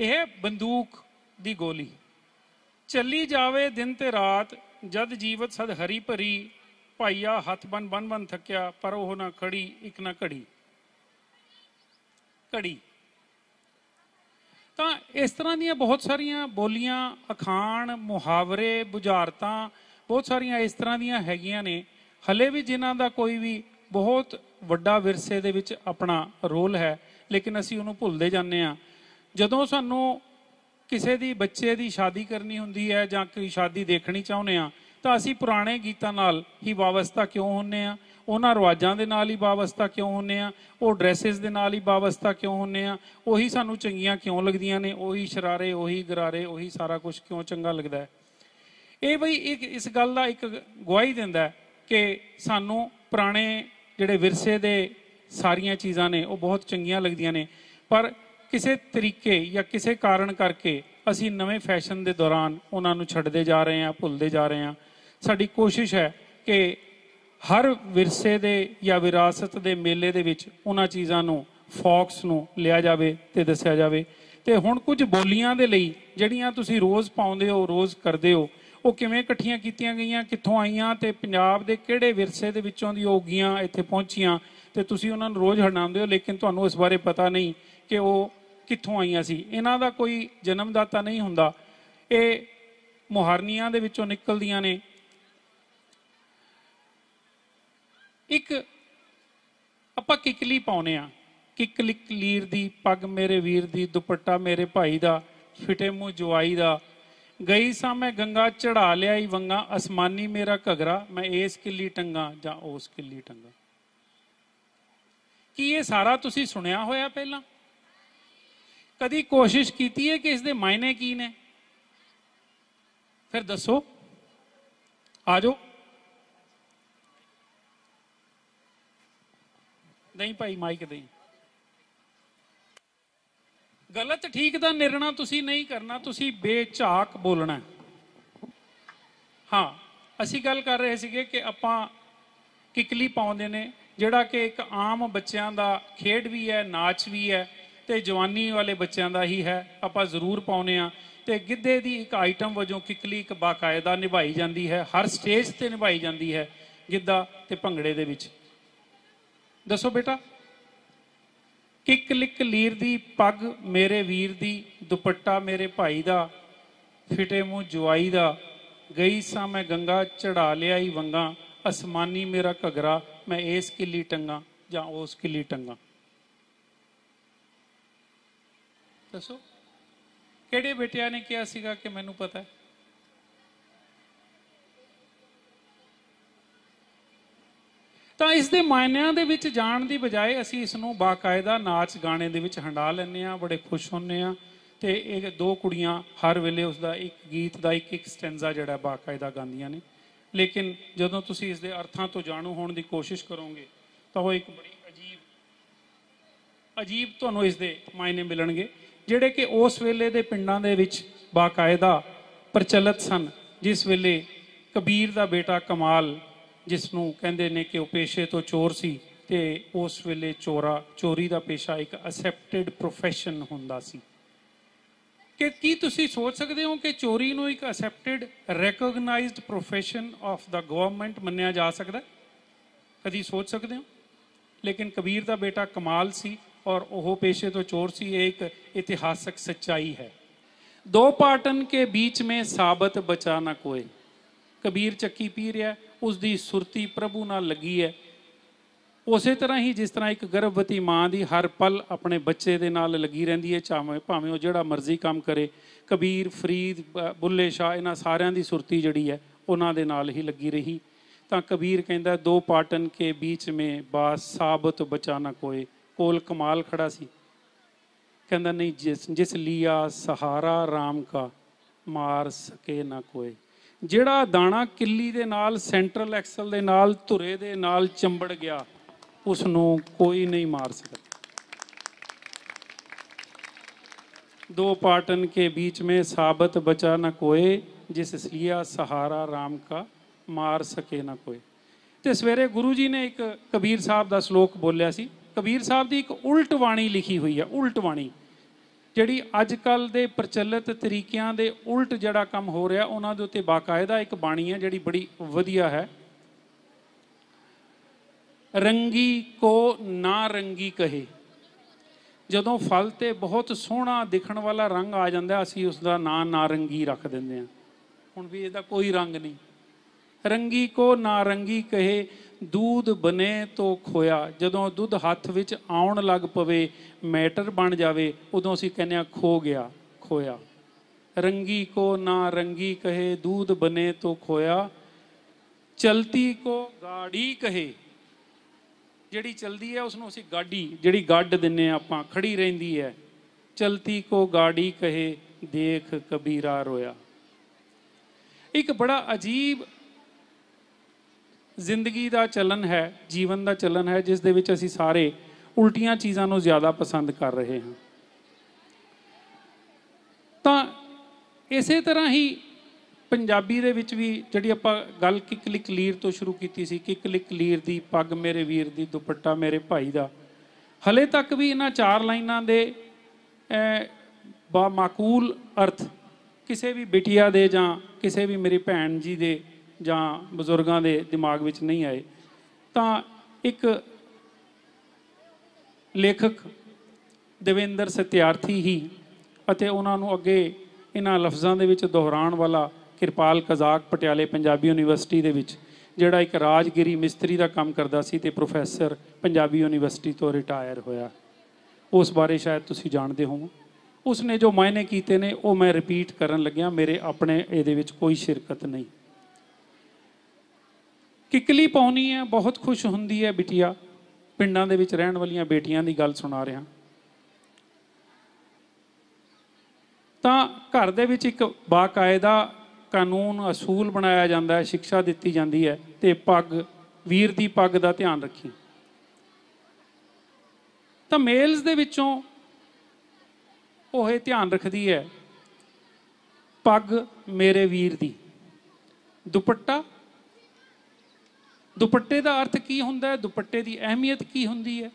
[SPEAKER 1] यह बंदूक दी गोली चली जावे दिन ते रात जद जीवत सद हरी भरी भाइया हथ बन बन बन थकिया पर ना खड़ी एक ना घड़ी घड़ी ਤਾਂ ਇਸ ਤਰ੍ਹਾਂ ਦੀਆਂ ਬਹੁਤ ਸਾਰੀਆਂ ਬੋਲੀਆਂ ਅਖਾਣ ਮੁਹਾਵਰੇ ਬੁਝਾਰਤਾਂ ਬਹੁਤ ਸਾਰੀਆਂ ਇਸ ਤਰ੍ਹਾਂ ਦੀਆਂ ਹੈਗੀਆਂ ਨੇ ਹਲੇ ਵੀ ਜਿਨ੍ਹਾਂ ਦਾ ਕੋਈ ਵੀ ਬਹੁਤ ਵੱਡਾ ਵਿਰਸੇ ਦੇ ਵਿੱਚ ਆਪਣਾ ਰੋਲ ਹੈ ਲੇਕਿਨ ਅਸੀਂ ਉਹਨੂੰ ਭੁੱਲਦੇ ਜਾਂਦੇ ਆ ਜਦੋਂ ਸਾਨੂੰ ਕਿਸੇ ਦੀ ਬੱਚੇ ਦੀ ਸ਼ਾਦੀ ਕਰਨੀ ਹੁੰਦੀ ਹੈ ਜਾਂ ਕੋਈ ਸ਼ਾਦੀ ਦੇਖਣੀ ਚਾਹੁੰਦੇ ਆ ਤਾਂ ਅਸੀਂ ਪੁਰਾਣੇ ਗੀਤਾਂ ਨਾਲ ਹੀ ਵਾਵਸਤਾ ਕਿਉਂ ਹੁੰਨੇ ਆ ਉਹਨਾਂ ਰਵਾਜਾਂ ਦੇ ਨਾਲ ਹੀ ਵਾਵਸਤਾ ਕਿਉਂ ਹੁੰਨੇ ਆ ਉਹ ਡਰੈਸਸ ਦੇ ਨਾਲ ਹੀ ਵਾਵਸਤਾ ਕਿਉਂ ਹੁੰਨੇ ਆ ਉਹੀ ਸਾਨੂੰ ਚੰਗੀਆਂ ਕਿਉਂ ਲੱਗਦੀਆਂ ਨੇ ਉਹੀ ਸ਼ਰਾਰੇ ਉਹੀ ਗਰਾਰੇ ਉਹੀ ਸਾਰਾ ਕੁਝ ਕਿਉਂ ਚੰਗਾ ਲੱਗਦਾ ਹੈ ਇਹ ਬਈ ਇੱਕ ਇਸ ਗੱਲ ਦਾ ਇੱਕ ਗਵਾਹੀ ਦਿੰਦਾ ਕਿ ਸਾਨੂੰ ਪੁਰਾਣੇ ਜਿਹੜੇ ਵਿਰਸੇ ਦੇ ਸਾਰੀਆਂ ਚੀਜ਼ਾਂ ਨੇ ਉਹ ਬਹੁਤ ਚੰਗੀਆਂ ਲੱਗਦੀਆਂ ਨੇ ਪਰ ਕਿਸੇ ਤਰੀਕੇ ਜਾਂ ਕਿਸੇ ਕਾਰਨ ਕਰਕੇ ਅਸੀਂ ਨਵੇਂ ਫੈਸ਼ਨ ਦੇ ਦੌਰਾਨ ਉਹਨਾਂ ਨੂੰ ਛੱਡਦੇ ਜਾ ਰਹੇ ਹਾਂ ਭੁੱਲਦੇ ਜਾ ਰਹੇ ਹਾਂ ਸਾਡੀ ਕੋਸ਼ਿਸ਼ ਹੈ ਕਿ ਹਰ ਵਿਰਸੇ ਦੇ ਜਾਂ ਵਿਰਾਸਤ ਦੇ ਮੇਲੇ ਦੇ ਵਿੱਚ ਉਹਨਾਂ ਚੀਜ਼ਾਂ ਨੂੰ ਫੋਕਸ ਨੂੰ ਲਿਆ ਜਾਵੇ ਤੇ ਦੱਸਿਆ ਜਾਵੇ ਤੇ ਹੁਣ ਕੁਝ ਬੋਲੀਆਂ ਦੇ ਲਈ ਜਿਹੜੀਆਂ ਤੁਸੀਂ ਰੋਜ਼ ਪਾਉਂਦੇ ਹੋ ਰੋਜ਼ ਕਰਦੇ ਹੋ ਉਹ ਕਿਵੇਂ ਇਕੱਠੀਆਂ ਕੀਤੀਆਂ ਗਈਆਂ ਕਿੱਥੋਂ ਆਈਆਂ ਤੇ ਪੰਜਾਬ ਦੇ ਕਿਹੜੇ ਵਿਰਸੇ ਦੇ ਵਿੱਚੋਂ ਦੀ ਉਹ ਗੀਆਂ ਇੱਥੇ ਪਹੁੰਚੀਆਂ ਤੇ ਤੁਸੀਂ ਉਹਨਾਂ ਨੂੰ ਰੋਜ਼ ਹਰਨਾਉਂਦੇ ਹੋ ਲੇਕਿਨ ਤੁਹਾਨੂੰ ਇਸ ਬਾਰੇ ਪਤਾ ਨਹੀਂ ਕਿ ਉਹ ਕਿੱਥੋਂ ਆਈਆਂ ਸੀ ਇਹਨਾਂ ਦਾ ਕੋਈ ਜਨਮਦਾਤਾ ਨਹੀਂ ਹੁੰਦਾ ਇਹ ਮੁਹਰਨੀਆਂ ਦੇ ਵਿੱਚੋਂ ਨਿਕਲਦੀਆਂ ਨੇ ਇੱਕ ਆਪਾਂ ਕਿਕਲੀ ਪਾਉਨੇ ਆ ਕਿਕਲੀ ਕਲੀਰ ਦੀ ਪੱਗ ਮੇਰੇ ਵੀਰ ਦੀ ਦੁਪੱਟਾ ਮੇਰੇ ਭਾਈ ਦਾ ਫਿਟੇ ਮੂੰਹ ਜਵਾਈ ਦਾ ਗਈ ਸਾਂ ਮੈਂ ਗੰਗਾ ਚੜਾ ਲਿਆਈ ਵੰਗਾ ਅਸਮਾਨੀ ਮੇਰਾ ਘਗਰਾ ਮੈਂ ਇਸ ਕਿੱਲੀ ਟੰਗਾ ਜਾਂ ਉਸ ਕਿੱਲੀ ਟੰਗਾ ਕੀ ਇਹ ਸਾਰਾ ਤੁਸੀਂ ਸੁਣਿਆ ਹੋਇਆ ਪਹਿਲਾਂ ਕਦੀ ਕੋਸ਼ਿਸ਼ ਕੀਤੀ ਹੈ ਕਿ ਇਸ ਦੇ ਮਾਇਨੇ ਕੀ ਨੇ ਫਿਰ ਦੱਸੋ ਆਜੋ ਨਹੀਂ ਭਾਈ ਮਾਈਕ ਦੇ ਗਲਤ ਠੀਕ ਦਾ ਨਿਰਣਾ ਤੁਸੀਂ ਨਹੀਂ ਕਰਨਾ ਤੁਸੀਂ ਬੇਝਾਕ ਬੋਲਣਾ ਹਾਂ ਅਸੀਂ ਗੱਲ ਕਰ ਰਹੇ ਸੀਗੇ ਕਿ ਆਪਾਂ ਕਿਕਲੀ ਪਾਉਂਦੇ ਨੇ ਜਿਹੜਾ ਕਿ ਇੱਕ ਆਮ ਬੱਚਿਆਂ ਦਾ ਖੇਡ ਵੀ ਹੈ ਨਾਚ ਵੀ ਹੈ ਤੇ ਜਵਾਨੀ ਵਾਲੇ ਬੱਚਿਆਂ ਦਾ ਹੀ ਹੈ ਆਪਾਂ ਜ਼ਰੂਰ ਪਾਉਨੇ ਆ ਤੇ ਗਿੱਧੇ ਦੀ ਇੱਕ ਆਈਟਮ ਵਜੋਂ ਕਿਕਲੀ ਇੱਕ ਬਾਕਾਇਦਾ ਨਿਭਾਈ ਜਾਂਦੀ ਹੈ ਹਰ ਸਟੇਜ ਤੇ ਨਿਭਾਈ ਜਾਂਦੀ ਹੈ ਗਿੱਧਾ ਤੇ ਭੰਗੜੇ ਦੇ ਵਿੱਚ ਦੱਸੋ ਬੇਟਾ ਕਿਕ ਲਿਕ ਲੀਰ ਦੀ ਪੱਗ ਮੇਰੇ ਵੀਰ ਦੀ ਦੁਪੱਟਾ ਮੇਰੇ ਭਾਈ ਦਾ ਫਿਟੇ ਮੂੰ ਜਵਾਈ ਦਾ ਗਈ ਸਾਂ ਮੈਂ ਗੰਗਾ ਚੜਾ ਲਿਆਈ ਵੰਗਾ ਅਸਮਾਨੀ ਮੇਰਾ ਘਗਰਾ ਮੈਂ ਇਸ ਕਿੱਲੀ ਟੰਗਾ ਜਾਂ ਉਸ ਕਿੱਲੀ ਟੰਗਾ ਦੱਸੋ ਕਿਹੜੇ ਬੇਟਿਆਂ ਨੇ ਕਿਹਾ ਸੀਗਾ ਕਿ ਮੈਨੂੰ ਪਤਾ ਹੈ ਤਾਂ ਇਸ ਦੇ ਮਾਇਨਿਆਂ ਦੇ ਵਿੱਚ ਜਾਣ ਦੀ ਬਜਾਏ ਅਸੀਂ ਇਸ ਨੂੰ ਬਾਕਾਇਦਾ ਨਾਚ ਗਾਣੇ ਦੇ ਵਿੱਚ ਹੰਡਾ ਲੈਨੇ ਆ ਬੜੇ ਖੁਸ਼ ਹੁੰਨੇ ਆ ਤੇ ਇਹ ਦੋ ਕੁੜੀਆਂ ਹਰ ਵੇਲੇ ਉਸ ਦਾ ਇੱਕ ਗੀਤ ਦਾ ਇੱਕ ਇੱਕ ਸਟੈਂਜ਼ਾ ਜਿਹੜਾ ਬਾਕਾਇਦਾ ਗਾਉਂਦੀਆਂ ਨੇ ਲੇਕਿਨ ਜਦੋਂ ਤੁਸੀਂ ਇਸ ਦੇ ਅਰਥਾਂ ਤੋਂ ਜਾਣੂ ਹੋਣ ਦੀ ਕੋਸ਼ਿਸ਼ ਕਰੋਗੇ ਤਾਂ ਉਹ ਇੱਕ ਬੜੀ ਅਜੀਬ ਅਜੀਬ ਤੁਹਾਨੂੰ ਇਸ ਦੇ ਮਾਇਨੇ ਮਿਲਣਗੇ ਜਿਹੜੇ ਕਿ ਉਸ ਵੇਲੇ ਦੇ ਪਿੰਡਾਂ ਦੇ ਵਿੱਚ ਬਾਕਾਇਦਾ ਪ੍ਰਚਲਿਤ ਸਨ ਜਿਸ ਵੇਲੇ ਕਬੀਰ ਦਾ ਬੇਟਾ ਕਮਾਲ ਜਿਸ ਨੂੰ ਕਹਿੰਦੇ ਨੇ ਕਿ ਉਹ ਪੇਸ਼ੇ ਤੋਂ ਚੋਰ ਸੀ ਤੇ ਉਸ ਵੇਲੇ ਚੋਰਾ ਚੋਰੀ ਦਾ ਪੇਸ਼ਾ ਇੱਕ ਅਸੈਪਟਡ profession ਹੁੰਦਾ ਸੀ ਕਿ ਕੀ ਤੁਸੀਂ ਸੋਚ ਸਕਦੇ ਹੋ ਕਿ ਚੋਰੀ ਨੂੰ ਇੱਕ ਅਸੈਪਟਡ ਰੈਕਗਨਾਈਜ਼ਡ profession ਆਫ ਦਾ ਗਵਰਨਮੈਂਟ ਮੰਨਿਆ ਜਾ ਸਕਦਾ ਕਦੀ ਸੋਚ ਸਕਦੇ ਹੋ ਲੇਕਿਨ ਕਬੀਰ ਦਾ ਬੇਟਾ ਕਮਾਲ ਸੀ और वो पेशे तो चोर सी ਇੱਕ ਇਤਿਹਾਸਕ सच्चाई ਹੈ ਦੋ पाटन ਕੇ बीच ਮੇ ਸਾਬਤ ਬਚਾ ਨਾ ਕੋਏ ਕਬੀਰ ਚੱਕੀ ਪੀ ਰਿਹਾ ਉਸ ਦੀ ਸੁਰਤੀ ਪ੍ਰਭੂ ਨਾਲ ਲੱਗੀ ਹੈ ਉਸੇ ਤਰ੍ਹਾਂ ਹੀ ਜਿਸ ਤਰ੍ਹਾਂ ਇੱਕ ਗਰਭਵਤੀ ਮਾਂ ਦੀ ਹਰ ਪਲ ਆਪਣੇ ਬੱਚੇ ਦੇ ਨਾਲ ਲੱਗੀ ਰਹਿੰਦੀ ਹੈ ਚਾਵੇਂ ਭਾਵੇਂ ਉਹ ਜਿਹੜਾ ਮਰਜ਼ੀ ਕੰਮ ਕਰੇ ਕਬੀਰ ਫਰੀਦ ਬੁੱਲੇ ਸ਼ਾਹ ਇਹਨਾਂ ਸਾਰਿਆਂ ਦੀ ਸੁਰਤੀ ਜਿਹੜੀ ਹੈ ਉਹਨਾਂ ਦੇ ਨਾਲ ਹੀ ਲੱਗੀ ਰਹੀ ਤਾਂ ਕਬੀਰ ਕਹਿੰਦਾ ਦੋ ਪਾਟਨ ਕੇ ਵਿੱਚ ਮੇ ਬਾਸ ਸਾਬਤ ਬਚਾ ਬਚਾਨਾ ਕੋਏ ਕੋਲ ਕਮਾਲ ਖੜਾ ਸੀ ਕਹਿੰਦਾ ਨਹੀਂ ਜਿਸ ਜਿਸ ਲੀਆ ਸਹਾਰਾ ਰਾਮ ਕਾ ਮਾਰ ਸਕੇ ਨਾ ਕੋਈ ਜਿਹੜਾ ਦਾਣਾ ਕਿੱਲੀ ਦੇ ਨਾਲ ਸੈਂਟਰਲ ਐਕਸਲ ਦੇ ਨਾਲ ਧੁਰੇ ਦੇ ਨਾਲ ਚੰਬੜ ਗਿਆ ਉਸ ਨੂੰ ਕੋਈ ਨਹੀਂ ਮਾਰ ਸਕਦਾ ਦੋ ਪਾਟਨ ਕੇ ਵਿੱਚ ਮੇ ਸਾਬਤ ਬਚਾ ਨਾ ਕੋਏ ਜਿਸ ਸਲੀਆ ਸਹਾਰਾ ਰਾਮ ਕਾ ਮਾਰ ਸਕੇ ਨਾ ਕੋਈ ਤੇ ਸਵੇਰੇ ਗੁਰੂ ਜੀ ਨੇ ਇੱਕ ਕਬੀਰ ਸਾਹਿਬ ਦਾ ਸ਼ਲੋਕ ਬੋਲਿਆ ਸੀ ਕਬੀਰ ਸਾਹਿਬ ਦੀ ਇੱਕ ਉਲਟ ਬਾਣੀ ਲਿਖੀ ਹੋਈ ਹੈ ਉਲਟ ਬਾਣੀ ਜਿਹੜੀ ਅੱਜ ਕੱਲ ਦੇ ਪ੍ਰਚਲਿਤ ਤਰੀਕਿਆਂ ਦੇ ਉਲਟ ਜਿਹੜਾ ਕੰਮ ਹੋ ਰਿਹਾ ਉਹਨਾਂ ਦੇ ਉੱਤੇ ਬਾਕਾਇਦਾ ਇੱਕ ਬਾਣੀ ਹੈ ਜਿਹੜੀ ਬੜੀ ਵਧੀਆ ਹੈ ਰੰਗੀ ਕੋ ਨਾ ਰੰਗੀ ਕਹੇ ਜਦੋਂ ਫਲ ਤੇ ਬਹੁਤ ਸੋਹਣਾ ਦਿਖਣ ਵਾਲਾ ਰੰਗ ਆ ਜਾਂਦਾ ਅਸੀਂ ਉਸ ਦਾ ਨਾਂ ਨਾਰੰਗੀ ਰੱਖ ਦਿੰਦੇ ਹਾਂ ਹੁਣ ਵੀ ਇਹਦਾ ਕੋਈ ਰੰਗ ਨਹੀਂ ਰੰਗੀ ਕੋ ਨਾਰੰਗੀ ਕਹੇ ਦੁੱਧ ਬਨੇ ਤੋ ਖੋਇਆ ਜਦੋਂ ਦੁੱਧ ਹੱਥ ਵਿੱਚ ਆਉਣ ਲੱਗ ਪਵੇ ਮੈਟਰ ਬਣ ਜਾਵੇ ਉਦੋਂ ਅਸੀਂ ਕਹਿੰਦੇ ਆ ਖੋ ਗਿਆ ਖੋਇਆ ਰੰਗੀ ਕੋ ਨਾ ਰੰਗੀ ਕਹੇ ਦੁੱਧ ਬਨੇ ਤੋ ਖੋਇਆ ਚਲਤੀ ਕੋ ਗਾੜੀ ਕਹੇ ਜਿਹੜੀ ਚਲਦੀ ਹੈ ਉਸ ਨੂੰ ਅਸੀਂ ਗਾਡੀ ਜਿਹੜੀ ਗੱਡ ਦਿੰਨੇ ਆ ਆਪਾਂ ਖੜੀ ਰਹਿੰਦੀ ਹੈ ਚਲਤੀ ਕੋ ਗਾੜੀ ਕਹੇ ਦੇਖ ਕਬੀਰਾ ਰੋਇਆ ਇੱਕ ਬੜਾ ਅਜੀਬ ਜ਼ਿੰਦਗੀ ਦਾ ਚਲਨ ਹੈ ਜੀਵਨ ਦਾ ਚਲਨ ਹੈ ਜਿਸ ਦੇ ਵਿੱਚ ਅਸੀਂ ਸਾਰੇ ਉਲਟੀਆਂ ਚੀਜ਼ਾਂ ਨੂੰ ਜ਼ਿਆਦਾ ਪਸੰਦ ਕਰ ਰਹੇ ਹਾਂ ਤਾਂ ਇਸੇ ਤਰ੍ਹਾਂ ਹੀ ਪੰਜਾਬੀ ਦੇ ਵਿੱਚ ਵੀ ਜਿਹੜੀ ਆਪਾਂ ਗੱਲ ਕਿ ਕਲਿਕ ਲੀਰ ਤੋਂ ਸ਼ੁਰੂ ਕੀਤੀ ਸੀ ਕਿ ਕਲਿਕ ਲੀਰ ਦੀ ਪੱਗ ਮੇਰੇ ਵੀਰ ਦੀ ਦੁਪੱਟਾ ਮੇਰੇ ਭਾਈ ਦਾ ਹਲੇ ਤੱਕ ਵੀ ਇਹਨਾਂ ਚਾਰ ਲਾਈਨਾਂ ਦੇ ਬਾ ਮਾਕੂਲ ਅਰਥ ਕਿਸੇ ਵੀ ਬਿਟਿਆ ਦੇ ਜਾਂ ਕਿਸੇ ਵੀ ਮੇਰੀ ਭੈਣ ਜੀ ਦੇ ਜਾਂ ਬਜ਼ੁਰਗਾਂ ਦੇ ਦਿਮਾਗ ਵਿੱਚ ਨਹੀਂ ਆਏ ਤਾਂ ਇੱਕ ਲੇਖਕ ਦੇਵਿੰਦਰ ਸਤਿਆਰਥੀ ਹੀ ਅਤੇ ਉਹਨਾਂ ਨੂੰ ਅੱਗੇ ਇਹਨਾਂ ਲਫ਼ਜ਼ਾਂ ਦੇ ਵਿੱਚ ਦੁਹਰਾਉਣ ਵਾਲਾ ਕਿਰਪਾਲ ਕਜ਼ਾਕ ਪਟਿਆਲੇ ਪੰਜਾਬੀ ਯੂਨੀਵਰਸਿਟੀ ਦੇ ਵਿੱਚ ਜਿਹੜਾ ਇੱਕ ਰਾਜਗਿਰੀ ਮਿਸਤਰੀ ਦਾ ਕੰਮ ਕਰਦਾ ਸੀ ਤੇ ਪ੍ਰੋਫੈਸਰ ਪੰਜਾਬੀ ਯੂਨੀਵਰਸਿਟੀ ਤੋਂ ਰਿਟਾਇਰ ਹੋਇਆ ਉਸ ਬਾਰੇ ਸ਼ਾਇਦ ਤੁਸੀਂ ਜਾਣਦੇ ਹੋ ਉਸਨੇ ਜੋ ਮਾਇਨੇ ਕੀਤੇ ਨੇ ਉਹ ਮੈਂ ਰਿਪੀਟ ਕਰਨ ਲੱਗਿਆ ਮੇਰੇ ਆਪਣੇ ਇਹਦੇ ਵਿੱਚ ਕੋਈ ਸ਼ਿਰਕਤ ਨਹੀਂ ਕਿਕਲੀ ਪਾਉਣੀ ਹੈ ਬਹੁਤ ਖੁਸ਼ ਹੁੰਦੀ ਹੈ ਬਿਟਿਆ ਪਿੰਡਾਂ ਦੇ ਵਿੱਚ ਰਹਿਣ ਵਾਲੀਆਂ ਬੇਟੀਆਂ ਦੀ ਗੱਲ ਸੁਣਾ ਰਿਹਾ ਤਾਂ ਘਰ ਦੇ ਵਿੱਚ ਇੱਕ ਬਾਕਾਇਦਾ ਕਾਨੂੰਨ ਅਸੂਲ ਬਣਾਇਆ ਜਾਂਦਾ ਹੈ ਸਿੱਖਿਆ ਦਿੱਤੀ ਜਾਂਦੀ ਹੈ ਤੇ ਪੱਗ ਵੀਰ ਦੀ ਪੱਗ ਦਾ ਧਿਆਨ ਰੱਖੀ ਤਾਂ ਮੇਲਸ ਦੇ ਵਿੱਚੋਂ ਉਹ ਇਹ ਧਿਆਨ ਰੱਖਦੀ ਹੈ ਪੱਗ ਮੇਰੇ ਵੀਰ ਦੀ ਦੁਪੱਟਾ ਦੁਪੱਟੇ ਦਾ ਅਰਥ ਕੀ ਹੁੰਦਾ ਹੈ ਦੁਪੱਟੇ ਦੀ ਅਹਿਮੀਅਤ ਕੀ ਹੁੰਦੀ ਹੈ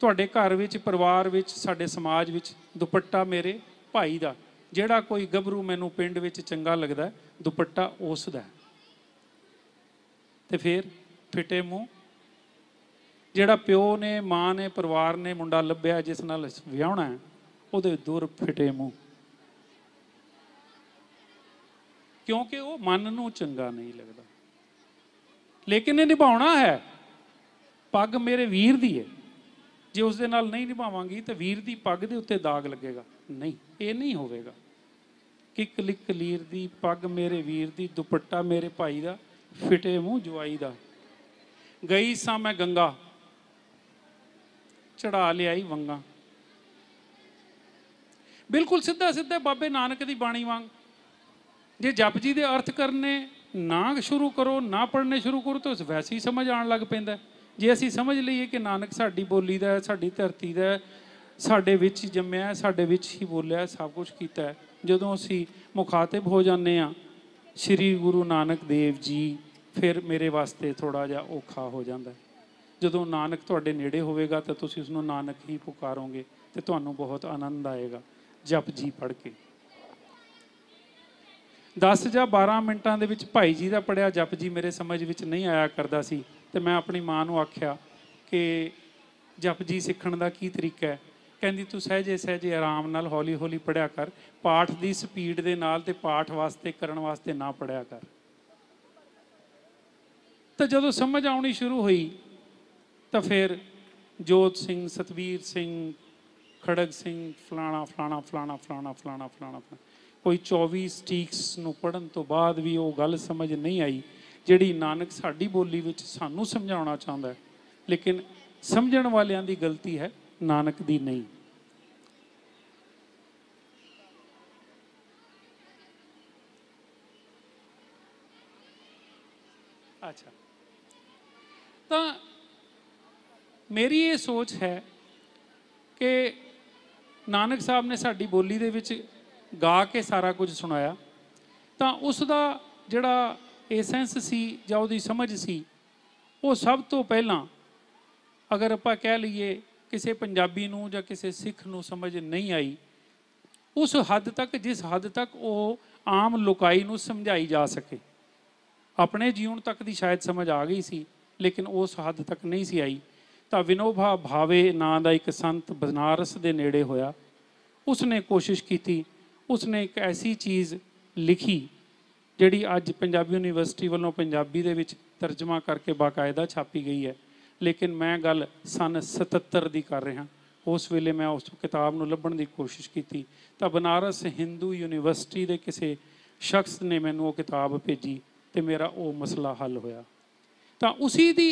[SPEAKER 1] ਤੁਹਾਡੇ ਘਰ ਵਿੱਚ ਪਰਿਵਾਰ ਵਿੱਚ ਸਾਡੇ ਸਮਾਜ ਵਿੱਚ ਦੁਪੱਟਾ ਮੇਰੇ ਭਾਈ ਦਾ ਜਿਹੜਾ ਕੋਈ ਗੱਭਰੂ ਮੈਨੂੰ ਪਿੰਡ ਵਿੱਚ ਚੰਗਾ ਲੱਗਦਾ ਦੁਪੱਟਾ ਉਸ ਦਾ ਤੇ ਫਿਰ ਫਿੱਟੇ ਮੂੰਹ ਜਿਹੜਾ ਪਿਓ ਨੇ ਮਾਂ ਨੇ ਪਰਿਵਾਰ ਨੇ ਮੁੰਡਾ ਲੱਭਿਆ ਜਿਸ ਨਾਲ ਵਿਆਹਣਾ ਹੈ ਉਹਦੇ ਦੂਰ ਫਿੱਟੇ ਮੂੰਹ ਕਿਉਂਕਿ ਉਹ ਮਨ ਨੂੰ ਚੰਗਾ ਨਹੀਂ ਲੱਗਦਾ ਲੇਕਿਨ ਇਹ ਨਿਭਾਉਣਾ ਹੈ ਪੱਗ ਮੇਰੇ ਵੀਰ ਦੀ ਹੈ ਜੇ ਉਸ ਦੇ ਨਾਲ ਨਹੀਂ ਨਿਭਾਵਾਂਗੀ ਤਾਂ ਵੀਰ ਦੀ ਪੱਗ ਦੇ ਉੱਤੇ ਦਾਗ ਲੱਗੇਗਾ ਨਹੀਂ ਇਹ ਨਹੀਂ ਹੋਵੇਗਾ ਕਿ ਕਲਿੱਕ ਲੀਰ ਦੀ ਪੱਗ ਮੇਰੇ ਵੀਰ ਦੀ ਦੁਪੱਟਾ ਮੇਰੇ ਭਾਈ ਦਾ ਫਿਟੇ ਮੂੰਹ ਜਵਾਈ ਦਾ ਗਈ ਸਾਂ ਮੈਂ ਗੰਗਾ ਚੜਾ ਲਿਆਈ ਵੰਗਾ ਬਿਲਕੁਲ ਸਿੱਧਾ ਸਿੱਧਾ ਬਾਬੇ ਨਾਨਕ ਦੀ ਬਾਣੀ ਵਾਂਗ ਜੇ ਜਪਜੀ ਦੇ ਅਰਥ ਕਰਨੇ ਨਾ ਸ਼ੁਰੂ ਕਰੋ ਨਾ ਪੜ੍ਹਨੇ ਸ਼ੁਰੂ ਕਰੋ ਤਾਂ ਵੈਸੇ ਹੀ ਸਮਝ ਆਉਣ ਲੱਗ ਪੈਂਦਾ ਜੇ ਅਸੀਂ ਸਮਝ ਲਈਏ ਕਿ ਨਾਨਕ ਸਾਡੀ ਬੋਲੀ ਦਾ ਸਾਡੀ ਧਰਤੀ ਦਾ ਸਾਡੇ ਵਿੱਚ ਜੰਮਿਆ ਸਾਡੇ ਵਿੱਚ ਹੀ ਬੋਲਿਆ ਸਭ ਕੁਝ ਕੀਤਾ ਜਦੋਂ ਅਸੀਂ ਮੁਖਾਤਬ ਹੋ ਜਾਂਦੇ ਆ ਸ੍ਰੀ ਗੁਰੂ ਨਾਨਕ ਦੇਵ ਜੀ ਫਿਰ ਮੇਰੇ ਵਾਸਤੇ ਥੋੜਾ ਜਿਹਾ ਔਖਾ ਹੋ ਜਾਂਦਾ ਜਦੋਂ ਨਾਨਕ ਤੁਹਾਡੇ ਨੇੜੇ ਹੋਵੇਗਾ ਤਾਂ ਤੁਸੀਂ ਉਸ ਨੂੰ ਨਾਨਕ ਹੀ ਪੁਕਾਰੋਗੇ ਤੇ ਤੁਹਾਨੂੰ ਬਹੁਤ ਆਨੰਦ ਆਏਗਾ ਜਪ ਜੀ ਪੜ ਕੇ 10 ਜਾਂ 12 ਮਿੰਟਾਂ ਦੇ ਵਿੱਚ ਭਾਈ ਜੀ ਦਾ ਪੜਿਆ ਜਪ ਜੀ ਮੇਰੇ ਸਮਝ ਵਿੱਚ ਨਹੀਂ ਆਇਆ ਕਰਦਾ ਸੀ ਤੇ ਮੈਂ ਆਪਣੀ ਮਾਂ ਨੂੰ ਆਖਿਆ ਕਿ ਜਪ ਜੀ ਸਿੱਖਣ ਦਾ ਕੀ ਤਰੀਕਾ ਹੈ ਕਹਿੰਦੀ ਤੂੰ ਸਹਜੇ ਸਹਜੇ ਆਰਾਮ ਨਾਲ ਹੌਲੀ ਹੌਲੀ ਪੜਿਆ ਕਰ ਪਾਠ ਦੀ ਸਪੀਡ ਦੇ ਨਾਲ ਤੇ ਪਾਠ ਵਾਸਤੇ ਕਰਨ ਵਾਸਤੇ ਨਾ ਪੜਿਆ ਕਰ ਤਾਂ ਜਦੋਂ ਸਮਝ ਆਉਣੀ ਸ਼ੁਰੂ ਹੋਈ ਤਾਂ ਫਿਰ ਜੋਤ ਸਿੰਘ ਸਤਵੀਰ ਸਿੰਘ ਖੜਗ ਸਿੰਘ ਫਲਾਣਾ ਫਲਾਣਾ ਫਲਾਣਾ ਫਲਾਣਾ ਫਲਾਣਾ ਫਲਾਣਾ ਕੋਈ 24 ਸਟੀਕਸ ਨੂੰ ਪੜਨ ਤੋਂ ਬਾਅਦ ਵੀ ਉਹ ਗੱਲ ਸਮਝ ਨਹੀਂ ਆਈ ਜਿਹੜੀ ਨਾਨਕ ਸਾਡੀ ਬੋਲੀ ਵਿੱਚ ਸਾਨੂੰ ਸਮਝਾਉਣਾ ਚਾਹੁੰਦਾ ਹੈ ਲੇਕਿਨ ਸਮਝਣ ਵਾਲਿਆਂ ਦੀ ਗਲਤੀ ਹੈ ਨਾਨਕ ਦੀ ਨਹੀਂ ਅੱਛਾ ਤਾਂ ਮੇਰੀ ਇਹ ਸੋਚ ਹੈ ਕਿ ਨਾਨਕ ਸਾਹਿਬ ਨੇ ਸਾਡੀ ਬੋਲੀ ਦੇ ਵਿੱਚ ਗਾ ਕੇ ਸਾਰਾ ਕੁਝ ਸੁਣਾਇਆ ਤਾਂ ਉਸ ਦਾ ਜਿਹੜਾ ਐਸੈਂਸ ਸੀ ਜਾਂ ਉਹਦੀ ਸਮਝ ਸੀ ਉਹ ਸਭ ਤੋਂ ਪਹਿਲਾਂ ਅਗਰ ਆਪਾਂ ਕਹਿ ਲਈਏ ਕਿਸੇ ਪੰਜਾਬੀ ਨੂੰ ਜਾਂ ਕਿਸੇ ਸਿੱਖ ਨੂੰ ਸਮਝ ਨਹੀਂ ਆਈ ਉਸ ਹੱਦ ਤੱਕ ਜਿਸ ਹੱਦ ਤੱਕ ਉਹ ਆਮ ਲੋਕਾਈ ਨੂੰ ਸਮਝਾਈ ਜਾ ਸਕੇ ਆਪਣੇ ਜੀਵਨ ਤੱਕ ਦੀ ਸ਼ਾਇਦ ਸਮਝ ਆ ਗਈ ਸੀ ਲੇਕਿਨ ਉਸ ਹੱਦ ਤੱਕ ਨਹੀਂ ਸੀ ਆਈ ਤਾਂ ਵਿਨੋਭਾ ਭਾਵੇ ਨਾਂ ਦਾ ਇੱਕ ਸੰਤ ਬਨਾਰਸ ਦੇ ਨੇੜੇ ਹੋਇਆ ਉਸਨੇ ਕੋਸ਼ਿਸ਼ ਕੀਤੀ ਉਸਨੇ ਇੱਕ ਐਸੀ ਚੀਜ਼ ਲਿਖੀ ਜਿਹੜੀ ਅੱਜ ਪੰਜਾਬੀ ਯੂਨੀਵਰਸਿਟੀ ਵੱਲੋਂ ਪੰਜਾਬੀ ਦੇ ਵਿੱਚ ਤਰਜਮਾ ਕਰਕੇ ਬਾਕਾਇਦਾ ਛਾਪੀ ਗਈ ਹੈ ਲੇਕਿਨ ਮੈਂ ਗੱਲ ਸਨ 77 ਦੀ ਕਰ ਰਿਹਾ ਉਸ ਵੇਲੇ ਮੈਂ ਉਸ ਕਿਤਾਬ ਨੂੰ ਲੱਭਣ ਦੀ ਕੋਸ਼ਿਸ਼ ਕੀਤੀ ਤਾਂ ਬਨਾਰਸ ਹਿੰਦੂ ਯੂਨੀਵਰਸਿਟੀ ਦੇ ਕਿਸੇ ਸ਼ਖਸ ਨੇ ਮੈਨੂੰ ਉਹ ਕਿਤਾਬ ਭੇਜੀ ਤੇ ਮੇਰਾ ਉਹ ਮਸਲਾ ਹੱਲ ਹੋਇਆ ਤਾਂ ਉਸੇ ਦੀ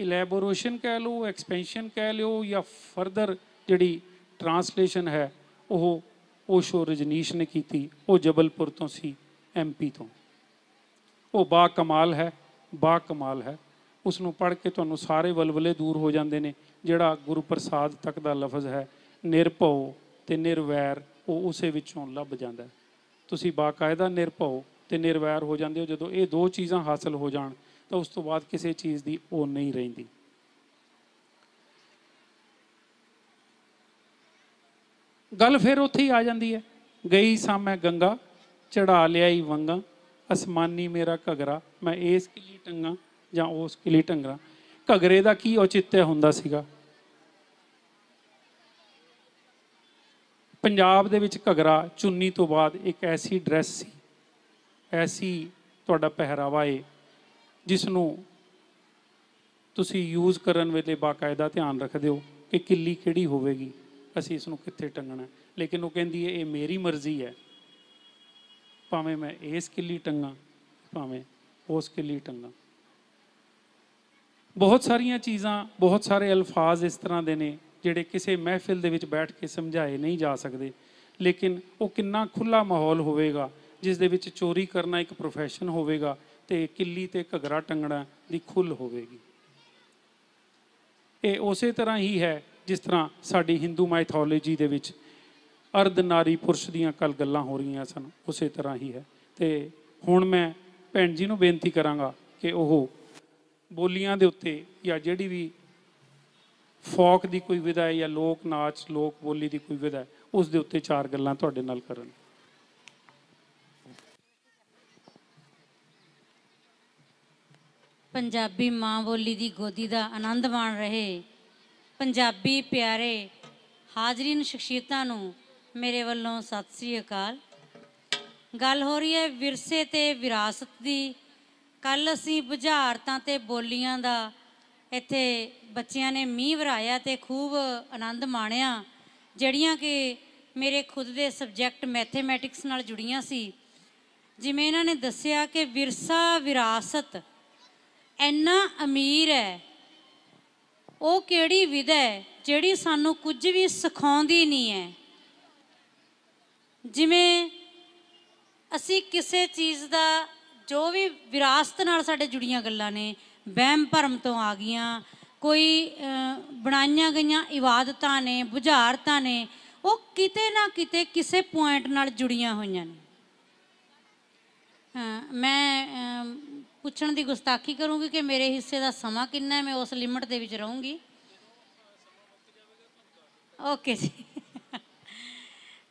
[SPEAKER 1] ਇਲੈਬੋਰੇਸ਼ਨ ਕਹਿ ਲਓ ਐਕਸਪੈਂਸ਼ਨ ਕਹਿ ਲਓ ਜਾਂ ਫਰਦਰ ਜਿਹੜੀ ਟਰਾਂਸਲੇਸ਼ਨ ਹੈ ਉਹ ਉਹ ਸ਼ੋ ਰਜਨੀਸ਼ ਨੇ ਕੀਤੀ ਉਹ ਜਬਲਪੁਰ ਤੋਂ ਸੀ ਐਮਪੀ ਤੋਂ ਉਹ ਬਾ ਕਮਾਲ ਹੈ ਬਾ ਕਮਾਲ ਹੈ ਉਸ ਨੂੰ ਪੜ੍ਹ ਕੇ ਤੁਹਾਨੂੰ ਸਾਰੇ ਵਲਵਲੇ ਦੂਰ ਹੋ ਜਾਂਦੇ ਨੇ ਜਿਹੜਾ ਗੁਰੂ ਪ੍ਰਸਾਦ ਤੱਕ ਦਾ ਲਫ਼ਜ਼ ਹੈ ਨਿਰਭਉ ਤੇ ਨਿਰਵੈਰ ਉਹ ਉਸੇ ਵਿੱਚੋਂ ਲੱਭ ਜਾਂਦਾ ਤੁਸੀਂ ਬਾਕਾਇਦਾ ਨਿਰਭਉ ਤੇ ਨਿਰਵੈਰ ਹੋ ਜਾਂਦੇ ਹੋ ਜਦੋਂ ਇਹ ਦੋ ਚੀਜ਼ਾਂ ਹਾਸਲ ਹੋ ਜਾਣ ਤਾਂ ਉਸ ਤੋਂ ਬਾਅਦ ਕਿਸੇ ਚੀਜ਼ ਦੀ ਉਹ ਨਹੀਂ ਰਹਿੰਦੀ ਗੱਲ ਫਿਰ ਉੱਥੇ ਹੀ ਆ ਜਾਂਦੀ ਹੈ ਗਈ ਸਾਂ ਮੈਂ ਗੰਗਾ ਚੜਾ ਲਿਆਈ ਵੰਗਾ ਅਸਮਾਨੀ ਮੇਰਾ ਘਗਰਾ ਮੈਂ ਇਸ ਕਿਲੀ ਟੰਗਾ ਜਾਂ ਉਸ ਕਿਲੀ ਟੰਗਰਾ ਘਗਰੇ ਦਾ ਕੀ ਔਚਿਤਯ ਹੁੰਦਾ ਸੀਗਾ ਪੰਜਾਬ ਦੇ ਵਿੱਚ ਘਗਰਾ ਚੁੰਨੀ ਤੋਂ ਬਾਅਦ ਇੱਕ ਐਸੀ ਡਰੈਸ ਸੀ ਐਸੀ ਤੁਹਾਡਾ ਪਹਿਰਾਵਾ ਏ ਜਿਸ ਨੂੰ ਤੁਸੀਂ ਯੂਜ਼ ਕਰਨ ਵੇਲੇ ਬਾਕਾਇਦਾ ਧਿਆਨ ਰੱਖਦੇ ਹੋ ਕਿ ਕਿੱਲੀ ਕਿਹੜੀ ਹੋਵੇਗੀ ਅਸੀਂ ਇਸ ਨੂੰ ਕਿੱਥੇ ਟੰਗਣਾ ਲੇਕਿਨ ਉਹ ਕਹਿੰਦੀ ਹੈ ਇਹ ਮੇਰੀ ਮਰਜ਼ੀ ਹੈ ਭਾਵੇਂ ਮੈਂ ਇਸ ਕਿੱਲੀ ਟੰਗਾ ਭਾਵੇਂ ਉਸ ਕਿੱਲੀ ਟੰਗਾ ਬਹੁਤ ਸਾਰੀਆਂ ਚੀਜ਼ਾਂ ਬਹੁਤ ਸਾਰੇ ਅਲਫਾਜ਼ ਇਸ ਤਰ੍ਹਾਂ ਦੇ ਨੇ ਜਿਹੜੇ ਕਿਸੇ ਮਹਿਫਿਲ ਦੇ ਵਿੱਚ ਬੈਠ ਕੇ ਸਮਝਾਏ ਨਹੀਂ ਜਾ ਸਕਦੇ ਲੇਕਿਨ ਉਹ ਕਿੰਨਾ ਖੁੱਲਾ ਮਾਹੌਲ ਹੋਵੇਗਾ ਜਿਸ ਦੇ ਵਿੱਚ ਚੋਰੀ ਕਰਨਾ ਇੱਕ ਪ੍ਰੋਫੈਸ਼ਨ ਹੋਵੇਗਾ ਤੇ ਕਿੱਲੀ ਤੇ ਘਗਰਾ ਟੰਗਣਾ ਦੀ ਖੁੱਲ ਹੋਵੇਗੀ ਇਹ ਉਸੇ ਤਰ੍ਹਾਂ ਹੀ ਹੈ ਜਿਸ ਤਰ੍ਹਾਂ ਸਾਡੀ ਹਿੰਦੂ ਮਾਈਥੋਲੋਜੀ ਦੇ ਵਿੱਚ ਅਰਧ ਨਾਰੀ ਪੁਰਸ਼ ਦੀਆਂ ਕੱਲ ਗੱਲਾਂ ਹੋ ਰਹੀਆਂ ਸਨ ਉਸੇ ਤਰ੍ਹਾਂ ਹੀ ਹੈ ਤੇ ਹੁਣ ਮੈਂ ਭੈਣ ਜੀ ਨੂੰ ਬੇਨਤੀ ਕਰਾਂਗਾ ਕਿ ਉਹ ਬੋਲੀਆਂ ਦੇ ਉੱਤੇ ਜਾਂ ਜਿਹੜੀ ਵੀ ਫੋਕ ਦੀ ਕੋਈ ਵਿਧਾ ਹੈ ਜਾਂ ਲੋਕ ਨਾਚ ਲੋਕ ਬੋਲੀ ਦੀ ਕੋਈ ਵਿਧਾ ਹੈ ਉਸ ਦੇ ਉੱਤੇ ਚਾਰ ਗੱਲਾਂ ਤੁਹਾਡੇ ਨਾਲ ਕਰਨ
[SPEAKER 2] ਪੰਜਾਬੀ ਮਾਂ ਬੋਲੀ ਦੀ ਗੋਦੀ ਦਾ ਆਨੰਦ ਮਾਣ ਰਹੇ ਪੰਜਾਬੀ ਪਿਆਰੇ ਹਾਜ਼ਰੀਨ ਸ਼ਖਸੀਅਤਾਂ ਨੂੰ ਮੇਰੇ ਵੱਲੋਂ ਸਤਿ ਸ੍ਰੀ ਅਕਾਲ ਗੱਲ ਹੋ ਰਹੀ ਹੈ ਵਿਰਸੇ ਤੇ ਵਿਰਾਸਤ ਦੀ ਕੱਲ ਅਸੀਂ ਬੁਝਾਰਤਾਂ ਤੇ ਬੋਲੀਆਂ ਦਾ ਇੱਥੇ ਬੱਚਿਆਂ ਨੇ ਮੀਂਹ ਵਰਾਇਆ ਤੇ ਖੂਬ ਆਨੰਦ ਮਾਣਿਆ ਜਿਹੜੀਆਂ ਕਿ ਮੇਰੇ ਖੁਦ ਦੇ ਸਬਜੈਕਟ ਮੈਥਮੈਟਿਕਸ ਨਾਲ ਜੁੜੀਆਂ ਸੀ ਜਿਵੇਂ ਇਹਨਾਂ ਨੇ ਦੱਸਿਆ ਕਿ ਵਿਰਸਾ ਵਿਰਾਸਤ ਇੰਨਾ ਅਮੀਰ ਹੈ ਉਹ ਕਿਹੜੀ ਵਿਧਾ ਹੈ ਜਿਹੜੀ ਸਾਨੂੰ ਕੁਝ ਵੀ ਸਿਖਾਉਂਦੀ ਨਹੀਂ ਹੈ ਜਿਵੇਂ ਅਸੀਂ ਕਿਸੇ ਚੀਜ਼ ਦਾ ਜੋ ਵੀ ਵਿਰਾਸਤ ਨਾਲ ਸਾਡੇ ਜੁੜੀਆਂ ਗੱਲਾਂ ਨੇ ਵਹਿਮ ਭਰਮ ਤੋਂ ਆ ਗਈਆਂ ਕੋਈ ਬਣਾਈਆਂ ਗਈਆਂ ਇਬਾਦਤਾਂ ਨੇ ਬੁਝਾਰਤਾਂ ਨੇ ਉਹ ਕਿਤੇ ਨਾ ਕਿਤੇ ਕਿਸੇ ਪੁਆਇੰਟ ਨਾਲ ਜੁੜੀਆਂ ਹੋਈਆਂ ਨੇ ਮੈਂ ਪੁੱਛਣ ਦੀ ਗੁਸਤਾਖੀ ਕਰੂੰਗੀ ਕਿ ਮੇਰੇ ਹਿੱਸੇ ਦਾ ਸਮਾਂ ਕਿੰਨਾ ਹੈ ਮੈਂ ਉਸ ਲਿਮਟ ਦੇ ਵਿੱਚ ਰਹੂੰਗੀ ਓਕੇ ਜੀ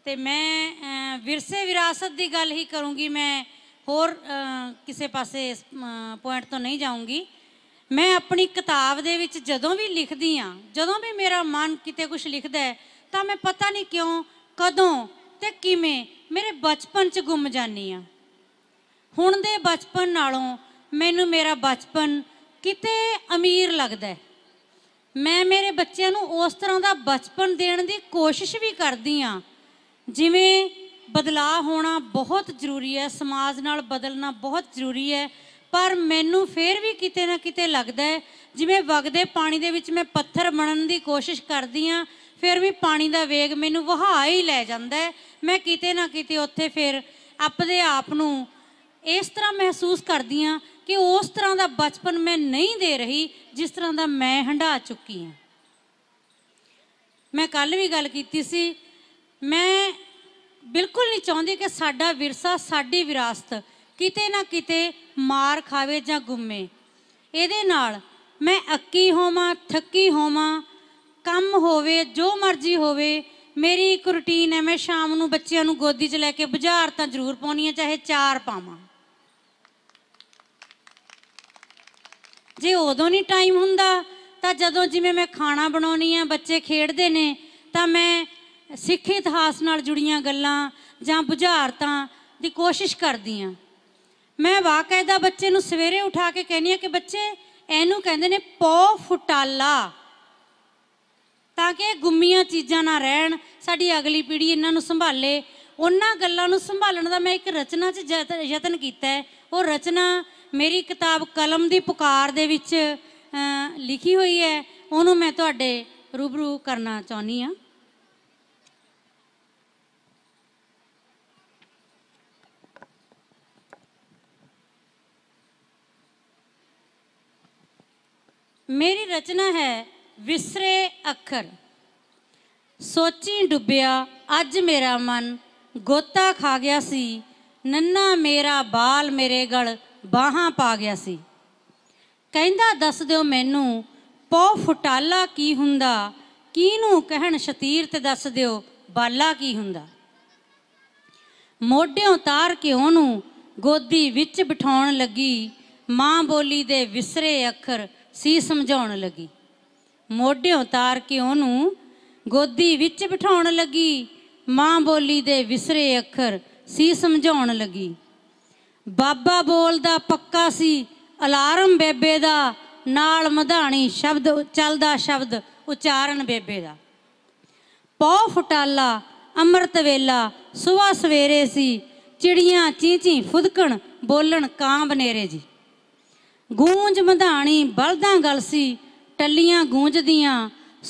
[SPEAKER 2] ਤੇ ਮੈਂ ਵਿਰਸੇ ਵਿਰਾਸਤ ਦੀ ਗੱਲ ਹੀ ਕਰੂੰਗੀ ਮੈਂ ਹੋਰ ਕਿਸੇ ਪਾਸੇ ਇਸ ਪੁਆਇੰਟ ਤੋਂ ਨਹੀਂ ਜਾਊਂਗੀ ਮੈਂ ਆਪਣੀ ਕਿਤਾਬ ਦੇ ਵਿੱਚ ਜਦੋਂ ਵੀ ਲਿਖਦੀ ਆ ਜਦੋਂ ਵੀ ਮੇਰਾ ਮਨ ਕਿਤੇ ਕੁਝ ਲਿਖਦਾ ਹੈ ਤਾਂ ਮੈਂ ਪਤਾ ਨਹੀਂ ਕਿਉਂ ਕਦੋਂ ਤੇ ਕਿਵੇਂ ਮੇਰੇ ਬਚਪਨ 'ਚ ਗੁੰਮ ਜਾਨੀ ਆ ਹੁਣ ਦੇ ਬਚਪਨ ਨਾਲੋਂ ਮੈਨੂੰ ਮੇਰਾ ਬਚਪਨ ਕਿਤੇ ਅਮੀਰ ਲੱਗਦਾ ਹੈ ਮੈਂ ਮੇਰੇ ਬੱਚਿਆਂ ਨੂੰ ਉਸ ਤਰ੍ਹਾਂ ਦਾ ਬਚਪਨ ਦੇਣ ਦੀ ਕੋਸ਼ਿਸ਼ ਵੀ ਕਰਦੀ ਆ ਜਿਵੇਂ ਬਦਲਾਅ ਹੋਣਾ ਬਹੁਤ ਜ਼ਰੂਰੀ ਹੈ ਸਮਾਜ ਨਾਲ ਬਦਲਣਾ ਬਹੁਤ ਜ਼ਰੂਰੀ ਹੈ ਪਰ ਮੈਨੂੰ ਫੇਰ ਵੀ ਕਿਤੇ ਨਾ ਕਿਤੇ ਲੱਗਦਾ ਹੈ ਜਿਵੇਂ ਵਗਦੇ ਪਾਣੀ ਦੇ ਵਿੱਚ ਮੈਂ ਪੱਥਰ ਬਣਨ ਦੀ ਕੋਸ਼ਿਸ਼ ਕਰਦੀ ਆ ਫਿਰ ਵੀ ਪਾਣੀ ਦਾ ਵੇਗ ਮੈਨੂੰ ਵਹਾ ਹੀ ਲੈ ਜਾਂਦਾ ਹੈ ਮੈਂ ਕਿਤੇ ਨਾ ਕਿਤੇ ਉੱਥੇ ਫਿਰ ਆਪਣੇ ਆਪ ਨੂੰ ਇਸ ਤਰ੍ਹਾਂ ਮਹਿਸੂਸ ਕਰਦੀ ਆ ਕਿ ਉਸ ਤਰ੍ਹਾਂ ਦਾ ਬਚਪਨ ਮੈਂ ਨਹੀਂ ਦੇ ਰਹੀ ਜਿਸ ਤਰ੍ਹਾਂ ਦਾ ਮੈਂ ਹੰਡਾ ਚੁੱਕੀ ਹਾਂ ਮੈਂ ਕੱਲ ਵੀ ਗੱਲ ਕੀਤੀ ਸੀ ਮੈਂ ਬਿਲਕੁਲ ਨਹੀਂ ਚਾਹੁੰਦੀ ਕਿ ਸਾਡਾ ਵਿਰਸਾ ਸਾਡੀ ਵਿਰਾਸਤ ਕਿਤੇ ਨਾ ਕਿਤੇ ਮਾਰ ਖਾਵੇ ਜਾਂ ਗੁੰਮੇ ਇਹਦੇ ਨਾਲ ਮੈਂ ਅੱਕੀ ਹੋਵਾਂ ਥੱਕੀ ਹੋਵਾਂ ਕੰਮ ਹੋਵੇ ਜੋ ਮਰਜ਼ੀ ਹੋਵੇ ਮੇਰੀ ਇੱਕ ਰੁਟੀਨ ਹੈ ਮੈਂ ਸ਼ਾਮ ਨੂੰ ਬੱਚਿਆਂ ਨੂੰ ਗੋਦੀ 'ਚ ਲੈ ਕੇ ਬਾਜ਼ਾਰ ਤਾਂ ਜ਼ਰੂਰ ਪਾਉਣੀ ਹੈ ਚਾਹੇ ਚਾਰ ਪਾਵਾਂ ਜੇ ਉਦੋਂ ਨਹੀਂ ਟਾਈਮ ਹੁੰਦਾ ਤਾਂ ਜਦੋਂ ਜਿਵੇਂ ਮੈਂ ਖਾਣਾ ਬਣਾਉਣੀ ਆ ਬੱਚੇ ਖੇਡਦੇ ਨੇ ਤਾਂ ਮੈਂ ਸਿੱਖ ਇਤਿਹਾਸ ਨਾਲ ਜੁੜੀਆਂ ਗੱਲਾਂ ਜਾਂ ਬੁਝਾਰਤਾਂ ਦੀ ਕੋਸ਼ਿਸ਼ ਕਰਦੀ ਆ ਮੈਂ ਵਾਕਾਇਦਾ ਬੱਚੇ ਨੂੰ ਸਵੇਰੇ ਉਠਾ ਕੇ ਕਹਿੰਨੀ ਆ ਕਿ ਬੱਚੇ ਇਹਨੂੰ ਕਹਿੰਦੇ ਨੇ ਪੋ ਫੁਟਾਲਾ ਤਾਂ ਕਿ ਗੁੰਮੀਆਂ ਚੀਜ਼ਾਂ ਨਾ ਰਹਿਣ ਸਾਡੀ ਅਗਲੀ ਪੀੜ੍ਹੀ ਇਹਨਾਂ ਨੂੰ ਸੰਭਾਲੇ ਉਹਨਾਂ ਗੱਲਾਂ ਨੂੰ ਸੰਭਾਲਣ ਦਾ ਮੈਂ ਇੱਕ ਰਚਨਾ 'ਚ ਯਤਨ ਕੀਤਾ ਹੈ ਉਹ ਰਚਨਾ ਮੇਰੀ ਕਿਤਾਬ ਕਲਮ ਦੀ ਪੁਕਾਰ ਦੇ ਵਿੱਚ ਲਿਖੀ ਹੋਈ ਹੈ ਉਹਨੂੰ ਮੈਂ ਤੁਹਾਡੇ ਰੂਬਰੂ ਕਰਨਾ ਚਾਹੁੰਦੀ ਆ ਮੇਰੀ ਰਚਨਾ ਹੈ ਵਿਸਰੇ ਅੱਖਰ ਸੋਚੀ ਡੁੱਬਿਆ ਅੱਜ ਮੇਰਾ ਮਨ ਗੋਤਾ ਖਾ ਗਿਆ ਸੀ ਨੰਨਾ ਮੇਰਾ ਬਾਲ ਮੇਰੇ ਗਲ ਬਾਹਾਂ ਪਾ ਗਿਆ ਸੀ ਕਹਿੰਦਾ ਦੱਸ ਦਿਓ ਮੈਨੂੰ ਪੋ ਫਟਾਲਾ ਕੀ ਹੁੰਦਾ ਕੀ ਨੂੰ ਕਹਿਣ ਸ਼ਤੀਰ ਤੇ ਦੱਸ ਦਿਓ ਬਾਲਾ ਕੀ ਹੁੰਦਾ ਮੋਢਿਓਂ ਉਤਾਰ ਕੇ ਉਹਨੂੰ ਗੋਦੀ ਵਿੱਚ ਬਿਠਾਉਣ ਲੱਗੀ ਮਾਂ ਬੋਲੀ ਦੇ ਵਿਸਰੇ ਅੱਖਰ ਸੀ ਸਮਝਾਉਣ ਲੱਗੀ ਮੋਢਿਓਂ ਉਤਾਰ ਕੇ ਉਹਨੂੰ ਗੋਦੀ ਵਿੱਚ ਬਿਠਾਉਣ ਲੱਗੀ ਮਾਂ ਬੋਲੀ ਦੇ ਵਿਸਰੇ ਅੱਖਰ ਸੀ ਸਮਝਾਉਣ ਲੱਗੀ ਬਾਬਾ ਬੋਲਦਾ ਪੱਕਾ ਸੀ ਅਲਾਰਮ ਬੇਬੇ ਦਾ ਨਾਲ ਮਧਾਣੀ ਸ਼ਬਦ ਚੱਲਦਾ ਸ਼ਬਦ ਉਚਾਰਨ ਬੇਬੇ ਦਾ ਪੌ ਫਟਾਲਾ ਅੰਮ੍ਰਿਤ ਵੇਲਾ ਸਵੇਰ ਸਵੇਰੇ ਸੀ ਚਿੜੀਆਂ ਚੀਂਚੀ ਫੁਦਕਣ ਬੋਲਣ ਕਾਂ ਬਨੇਰੇ ਜੀ ਗੂੰਜ ਮਧਾਣੀ ਬਲਦਾਂ ਗਲ ਸੀ ਟੱਲੀਆਂ ਗੂੰਜਦੀਆਂ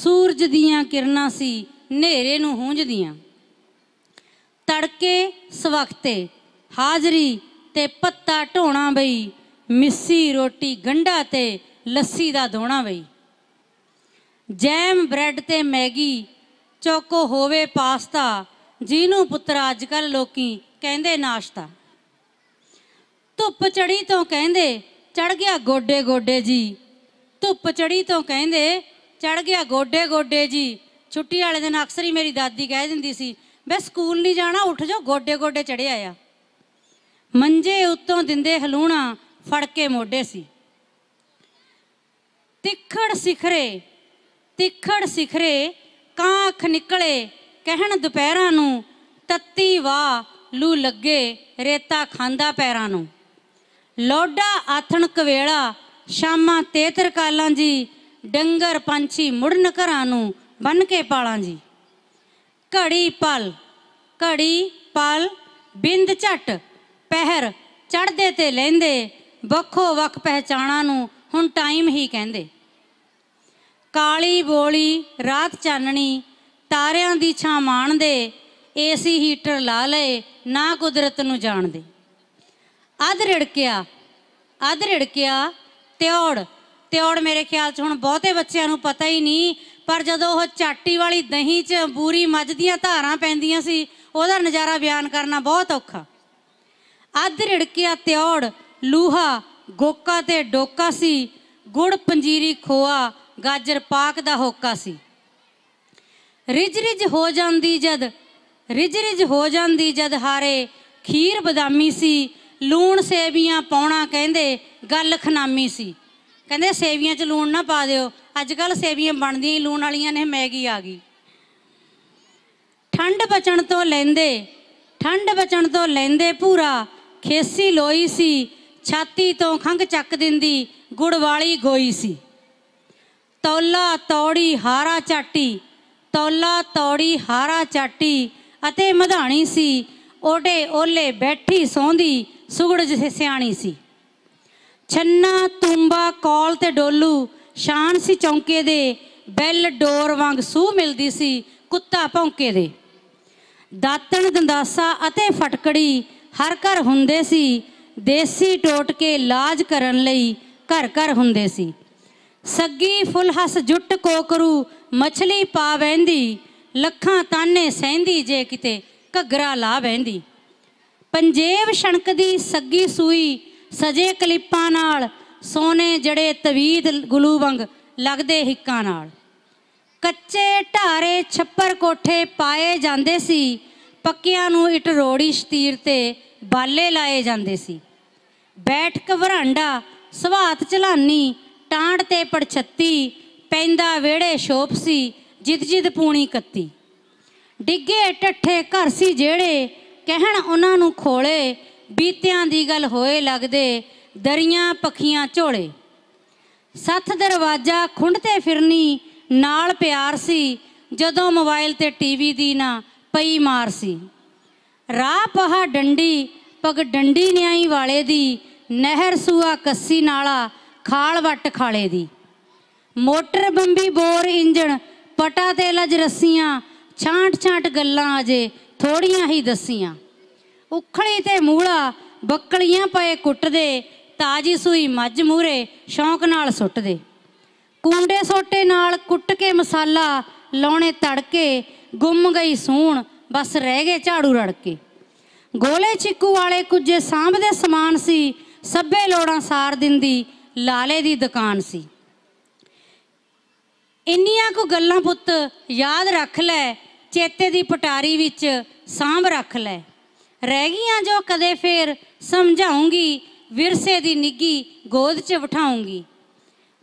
[SPEAKER 2] ਸੂਰਜ ਦੀਆਂ ਕਿਰਨਾਂ ਸੀ ਨੇਰੇ ਨੂੰ ਹੂੰਝਦੀਆਂ ਤੜਕੇ ਸਵਖਤੇ ਹਾਜ਼ਰੀ ਤੇ ਪੱਤਾ ਢੋਣਾ ਬਈ ਮਿੱਸੀ ਰੋਟੀ ਗੰਢਾ ਤੇ ਲੱਸੀ ਦਾ ਧੋਣਾ ਬਈ ਜੈਮ ਬ੍ਰੈਡ ਤੇ ਮੈਗੀ ਚੋਕੋ ਹੋਵੇ ਪਾਸਤਾ ਜਿਹਨੂੰ ਪੁੱਤਰ ਅੱਜ ਕੱਲ ਲੋਕੀ ਕਹਿੰਦੇ ਨਾਸ਼ਤਾ ਧੁੱਪ ਚੜੀ ਤੋਂ ਕਹਿੰਦੇ ਚੜ ਗਿਆ ਗੋਡੇ ਗੋਡੇ ਜੀ ਧੁੱਪ ਚੜੀ ਤੋਂ ਕਹਿੰਦੇ ਚੜ ਗਿਆ ਗੋਡੇ ਗੋਡੇ ਜੀ ਛੁੱਟੀ ਵਾਲੇ ਦਿਨ ਅਕਸਰ ਹੀ ਮੇਰੀ ਦਾਦੀ ਕਹਿ ਦਿੰਦੀ ਸੀ ਬੇ ਸਕੂਲ ਨਹੀਂ ਜਾਣਾ ਉੱਠ ਜਾ ਗੋਡੇ ਗੋਡੇ ਚੜਿਆ ਆ ਮੰਜੇ ਉੱਤੋਂ ਦਿੰਦੇ ਹਲੂਣਾ ਫੜ ਕੇ ਮੋਢੇ ਸੀ ਤਿੱਖੜ ਸਿਖਰੇ ਤਿੱਖੜ ਸਿਖਰੇ ਕਾਂਖ ਨਿਕਲੇ ਕਹਿਣ ਦੁਪਹਿਰਾਂ ਨੂੰ ਤੱਤੀ ਵਾ ਲੂ ਲੱਗੇ ਰੇਤਾ ਖਾਂਦਾ ਪੈਰਾਂ ਨੂੰ ਲੋਡਾ ਆਥਣ ਕਵੇਲਾ ਸ਼ਾਮਾਂ ਤੇਤਰ ਕਾਲਾਂ ਜੀ ਡੰਗਰ ਪੰਛੀ ਮੁੜਨ ਘਰਾਂ ਨੂੰ ਬਨ ਕੇ ਪਾਲਾਂ ਜੀ ਘੜੀ ਪਲ ਘੜੀ ਪਲ ਬਿੰਦ ਝਟ ਪਹਿਰ ਚੜਦੇ ਤੇ ਲੈਂਦੇ ਵੱਖੋ ਵੱਖ ਪਹਿਚਾਣਾ ਨੂੰ ਹੁਣ ਟਾਈਮ ਹੀ ਕਹਿੰਦੇ ਕਾਲੀ ਬੋਲੀ ਰਾਤ ਚਾਨਣੀ ਤਾਰਿਆਂ ਦੀ ਛਾਂ ਮਾਣਦੇ ਏਸੀ ਹੀਟਰ ਲਾ ਲਏ ਨਾ ਕੁਦਰਤ ਨੂੰ ਜਾਣਦੇ ਅਧ ਰੜਕਿਆ ਅਧ ਰੜਕਿਆ ਤਿਉੜ ਤਿਉੜ ਮੇਰੇ ਖਿਆਲ 'ਚ ਹੁਣ ਬਹੁਤੇ ਬੱਚਿਆਂ ਨੂੰ ਪਤਾ ਹੀ ਨਹੀਂ ਪਰ ਜਦੋਂ ਉਹ ਚਾਟੀ ਵਾਲੀ ਦਹੀਂ 'ਚ ਬੂਰੀ ਮੱਝ ਦੀਆਂ ਧਾਰਾਂ ਪੈਂਦੀਆਂ ਸੀ ਉਹਦਾ ਨਜ਼ਾਰਾ ਬਿਆਨ ਕਰਨਾ ਬਹੁਤ ਔਖਾ ਅੱਧ ਰਿੜਕਿਆ ਤਿਉੜ ਲੂਹਾ ਗੋਕਾ ਤੇ ਡੋਕਾ ਸੀ ਗੁੜ ਪੰਜੀਰੀ ਖੋਆ ਗਾਜਰ ਪਾਕ ਦਾ ਹੋਕਾ ਸੀ ਰਿਜ ਰਿਜ ਹੋ ਜਾਂਦੀ ਜਦ ਰਿਜ ਰਿਜ ਹੋ ਜਾਂਦੀ ਜਦ ਹਾਰੇ ਖੀਰ ਬਦਾਮੀ ਸੀ ਲੂਣ ਸੇਵੀਆਂ ਪਾਉਣਾ ਕਹਿੰਦੇ ਗੱਲ ਖਨਾਮੀ ਸੀ ਕਹਿੰਦੇ ਸੇਵੀਆਂ 'ਚ ਲੂਣ ਨਾ ਪਾ ਦਿਓ ਅੱਜ ਕੱਲ ਸੇਵੀਆਂ ਬਣਦੀਆਂ ਹੀ ਲੂਣ ਵਾਲੀਆਂ ਨੇ ਮੈਗੀ ਆ ਗਈ ਠੰਡ ਬਚਣ ਤੋਂ ਲੈਂਦੇ ਠੰਡ ਬਚਣ ਤੋਂ ਲੈਂਦੇ ਪੂਰਾ ਖੇਸੀ ਲੋਈ ਸੀ ਛਾਤੀ ਤੋਂ ਖੰਗ ਚੱਕ ਦਿੰਦੀ ਗੁੜ ਵਾਲੀ ਗੋਈ ਸੀ ਤੌਲਾ ਤੌੜੀ ਹਾਰਾ ਚਾਟੀ ਤੌਲਾ ਤੌੜੀ ਹਾਰਾ ਚਾਟੀ ਅਤੇ ਮਧਾਣੀ ਸੀ ਓਡੇ ਓਲੇ ਬੈਠੀ ਸੌਂਦੀ ਸੁਗੜ ਜਿਹੇ ਸਿਆਣੀ ਸੀ ਛੰਨਾ ਤੁੰਬਾ ਕੌਲ ਤੇ ਡੋਲੂ ਸ਼ਾਨ ਸੀ ਚੌਂਕੇ ਦੇ ਬੈਲ ਡੋਰ ਵਾਂਗ ਸੂ ਮਿਲਦੀ ਸੀ ਕੁੱਤਾ ਭੌਂਕੇ ਦੇ ਦਾਤਣ ਦੰਦਾਸਾ ਅਤੇ ਫਟਕੜੀ ਹਰ ਘਰ ਹੁੰਦੇ ਸੀ ਦੇਸੀ ਟੋਟਕੇ ਲਾਜ ਕਰਨ ਲਈ ਘਰ ਘਰ ਹੁੰਦੇ ਸੀ ਸੱਗੀ ਫੁੱਲ ਹਸ ਜੁੱਟ ਕੋਕਰੂ ਮਛਲੀ ਪਾ ਵੈਂਦੀ ਲੱਖਾਂ ਤਾਨੇ ਸਹਿੰਦੀ ਜੇ ਕਿਤੇ ਘੱਗਰਾ ਲਾ ਵੈਂਦੀ ਪੰਜੇਬ ਛਣਕਦੀ ਸੱਗੀ ਸੂਈ ਸਜੇ ਕਲਿੱਪਾਂ ਨਾਲ ਸੋਨੇ ਜੜੇ ਤਵੀਦ ਗਲੂ ਵੰਗ ਲੱਗਦੇ ਹਿੱਕਾਂ ਨਾਲ ਕੱਚੇ ਢਾਰੇ ਛੱਪਰ ਕੋਠੇ ਪਾਏ ਜਾਂਦੇ ਸੀ ਪੱਕਿਆਂ ਨੂੰ ਇਟ ਰੋੜੀ ਸ਼ਤੀਰ ਤੇ ਬਾਲੇ ਲਾਏ ਜਾਂਦੇ ਸੀ ਬੈਠਕ ਵਰਾਂਡਾ ਸਵਾਤ ਚਲਾਨੀ ਟਾਂਡ ਤੇ ਪੜਛੱਤੀ ਪੈਂਦਾ ਵੇੜੇ ਸ਼ੋਪ ਸੀ ਜਿੱਦ ਜਿੱਦ ਪੂਣੀ ਕੱਤੀ ਡਿੱਗੇ ਟੱਠੇ ਘਰ ਸੀ ਜਿਹੜੇ ਕਹਿਣ ਉਹਨਾਂ ਨੂੰ ਖੋਲੇ ਬੀਤਿਆਂ ਦੀ ਗੱਲ ਹੋਏ ਲੱਗਦੇ ਦਰੀਆਂ ਪੱਖੀਆਂ ਝੋਲੇ ਸੱਤ ਦਰਵਾਜ਼ਾ ਖੁੰਡ ਤੇ ਫਿਰਨੀ ਨਾਲ ਪਿਆਰ ਸੀ ਜਦੋਂ ਮੋਬਾਈਲ ਤੇ ਟੀਵੀ ਦੀ ਨਾ ਪਈ ਮਾਰ ਸੀ ਰਾਹ ਪਹਾ ਡੰਡੀ ਪਗ ਡੰਡੀ ਨਿਆਈ ਵਾਲੇ ਦੀ ਨਹਿਰ ਸੂਆ ਕੱਸੀ ਨਾਲਾ ਖਾਲ ਵੱਟ ਖਾਲੇ ਦੀ ਮੋਟਰ ਬੰਬੀ ਬੋਰ ਇੰਜਣ ਪਟਾ ਤੇ ਲਜ ਰੱਸੀਆਂ ਛਾਂਟ ਛਾਂਟ ਗੱਲਾਂ ਅਜੇ ਥੋੜੀਆਂ ਹੀ ਦਸੀਆਂ ਉਖਲੀ ਤੇ ਮੂਲਾ ਬੱਕਲੀਆਂ ਪਏ ਕੁੱਟਦੇ ਤਾਜੀ ਸੂਈ ਮੱਝ ਮੂਰੇ ਸ਼ੌਂਕ ਨਾਲ ਸੁੱਟਦੇ ਕੁੰਡੇ ਸੋਟੇ ਨਾਲ ਕੁੱਟ ਕੇ ਮਸਾਲਾ ਲਾਉਣੇ ਤੜਕੇ ਗੁੰਮ ਗਈ ਸੂਣ ਬਸ ਰਹਿ ਗਏ ਝਾੜੂ ਰੜ ਕੇ ਗੋਲੇ ਚਿੱਕੂ ਵਾਲੇ ਕੁਝ ਸਾਂਭਦੇ ਸਮਾਨ ਸੀ ਸੱਬੇ ਲੋੜਾਂ ਸਾਰ ਦਿੰਦੀ ਲਾਲੇ ਦੀ ਦੁਕਾਨ ਸੀ ਇੰਨੀਆਂ ਕੋ ਗੱਲਾਂ ਪੁੱਤ ਯਾਦ ਰੱਖ ਲੈ ਚੇਤੇ ਦੀ ਪਟਾਰੀ ਵਿੱਚ ਸਾਂਭ ਰੱਖ ਲੈ ਰਹਿ ਗਈਆਂ ਜੋ ਕਦੇ ਫੇਰ ਸਮਝਾਉਂਗੀ ਵਿਰਸੇ ਦੀ ਨਿੱਗੀ ਗੋਦ 'ਚ ਬਿਠਾਉਂਗੀ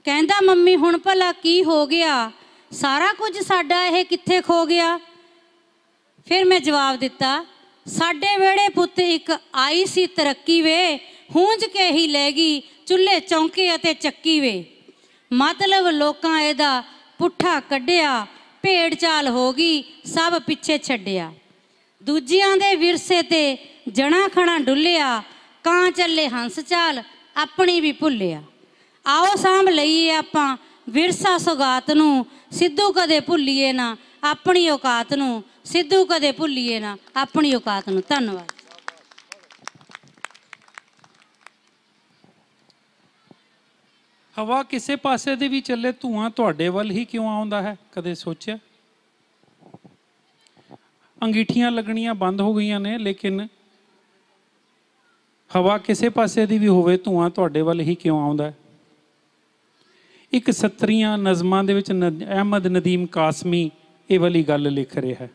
[SPEAKER 2] ਕਹਿੰਦਾ ਮੰਮੀ ਹੁਣ ਭਲਾ ਕੀ ਹੋ ਗਿਆ ਸਾਰਾ ਕੁਝ ਸਾਡਾ ਇਹ ਕਿੱਥੇ ਖੋ ਗਿਆ ਫਿਰ ਮੈਂ ਜਵਾਬ ਦਿੱਤਾ ਸਾਡੇ ਵੇੜੇ ਪੁੱਤ ਇੱਕ ਆਈ ਸੀ ਤਰੱਕੀ ਵੇ ਹੂੰਜ ਕੇ ਹੀ ਲੈ ਗਈ ਚੁੱਲ੍ਹੇ ਚੌਂਕੇ ਅਤੇ ਚੱਕੀ ਵੇ ਮਤਲਬ ਲੋਕਾਂ ਇਹਦਾ ਪੁੱਠਾ ਕੱਢਿਆ ਭੇਡ ਚਾਲ ਹੋ ਗਈ ਸਭ ਪਿੱਛੇ ਛੱਡਿਆ ਦੂਜਿਆਂ ਦੇ ਵਿਰਸੇ ਤੇ ਜਣਾ ਖਣਾ ਡੁੱਲਿਆ ਕਾਂ ਚੱਲੇ ਹੰਸ ਚਾਲ ਆਪਣੀ ਵੀ ਭੁੱਲਿਆ ਆਓ ਸਾਂਭ ਲਈਏ ਆਪਾਂ ਵਿਰਸਾ ਸੁਗਾਤ ਨੂੰ ਸਿੱਧੂ ਕਦੇ ਭੁੱਲੀਏ ਨਾ ਆਪਣੀ ਔਕਾਤ ਨੂੰ ਸਿੱਧੂ ਕਦੇ ਭੁੱਲੀਏ ਨਾ ਆਪਣੀ ਔਕਾਤ ਨੂੰ ਧੰਨਵਾਦ
[SPEAKER 1] ਹਵਾ ਕਿਸੇ ਪਾਸੇ ਦੇ ਵੀ ਚੱਲੇ ਧੂਆਂ ਤੁਹਾਡੇ ਵੱਲ ਹੀ ਕਿਉਂ ਆਉਂਦਾ ਹੈ ਕਦੇ ਸੋਚਿਆ ਅੰਗੀਠੀਆਂ ਲੱਗਣੀਆਂ ਬੰਦ ਹੋ ਗਈਆਂ ਨੇ ਲੇਕਿਨ ਹਵਾ ਕਿਸੇ ਪਾਸੇ ਦੀ ਵੀ ਹੋਵੇ ਧੂਆਂ ਤੁਹਾਡੇ ਵੱਲ ਹੀ ਕਿਉਂ ਆਉਂਦਾ ਹੈ ਇੱਕ ਸਤਰੀਆਂ ਨਜ਼ਮਾਂ ਦੇ ਵਿੱਚ ਅਹਿਮਦ ਨਦੀਮ ਕਾਸਮੀ ਇਹ ਵਾਲੀ ਗੱਲ ਲਿਖ ਰਿਹਾ ਹੈ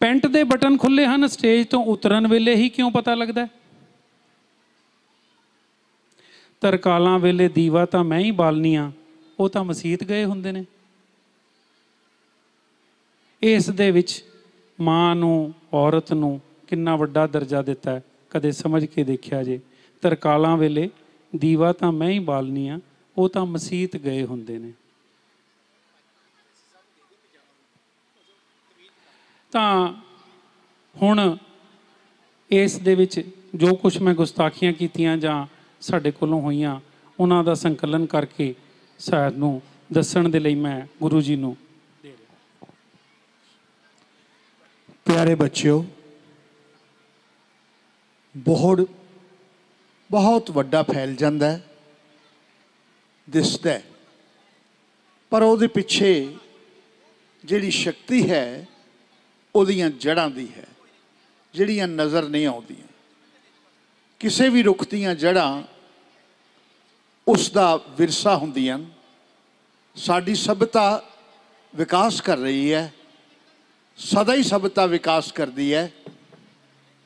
[SPEAKER 1] ਪੈਂਟ ਦੇ ਬਟਨ ਖੁੱਲੇ ਹਨ ਸਟੇਜ ਤੋਂ ਉਤਰਨ ਵੇਲੇ ਹੀ ਕਿਉਂ ਪਤਾ ਲੱਗਦਾ ਤਰਕਾਲਾਂ ਵੇਲੇ ਦੀਵਾ ਤਾਂ ਮੈਂ ਹੀ ਬਾਲਨੀ ਆ ਉਹ ਤਾਂ ਮਸੀਤ ਗਏ ਹੁੰਦੇ ਨੇ ਇਸ ਦੇ ਵਿੱਚ ਮਾਂ ਨੂੰ ਔਰਤ ਨੂੰ ਕਿੰਨਾ ਵੱਡਾ ਦਰਜਾ ਦਿੱਤਾ ਹੈ ਕਦੇ ਸਮਝ ਕੇ ਦੇਖਿਆ ਜੇ ਤਰਕਾਲਾਂ ਵੇਲੇ ਦੀਵਾ ਤਾਂ ਮੈਂ ਹੀ ਬਾਲਨੀ ਆ ਉਹ ਤਾਂ ਮਸੀਤ ਗਏ ਹੁੰਦੇ ਨੇ ਤਾਂ ਹੁਣ ਇਸ ਦੇ ਵਿੱਚ ਜੋ ਕੁਝ ਮੈਂ ਗੁਸਤਾਖੀਆਂ ਕੀਤੀਆਂ ਜਾਂ ਸਾਡੇ ਕੋਲੋਂ ਹੋਈਆਂ ਉਹਨਾਂ ਦਾ ਸੰਕਲਨ ਕਰਕੇ ਸਾਇਦ ਨੂੰ ਦੱਸਣ ਦੇ ਲਈ ਮੈਂ ਗੁਰੂ ਜੀ ਨੂੰ ਦੇ ਰਿਹਾ ਪਿਆਰੇ ਬੱਚਿਓ ਬਹੁਤ ਬਹੁਤ
[SPEAKER 3] ਵੱਡਾ ਫੈਲ ਜਾਂਦਾ ਹੈ ਦਿਸਦਾ ਪਰ ਉਹਦੇ ਪਿੱਛੇ ਜਿਹੜੀ ਸ਼ਕਤੀ ਹੈ ਉਹਦੀਆਂ ਜੜਾਂ ਦੀ ਹੈ ਜਿਹੜੀਆਂ ਨਜ਼ਰ ਨਹੀਂ ਆਉਂਦੀਆਂ ਕਿਸੇ ਵੀ ਰੁੱਖ ਦੀਆਂ ਜੜਾਂ ਉਸ ਦਾ ਵਿਰਸਾ ਹੁੰਦੀਆਂ ਸਾਡੀ ਸਭਤਾ ਵਿਕਾਸ ਕਰ ਰਹੀ ਹੈ ਸਦਾ ਹੀ ਸਭਤਾ ਵਿਕਾਸ ਕਰਦੀ ਹੈ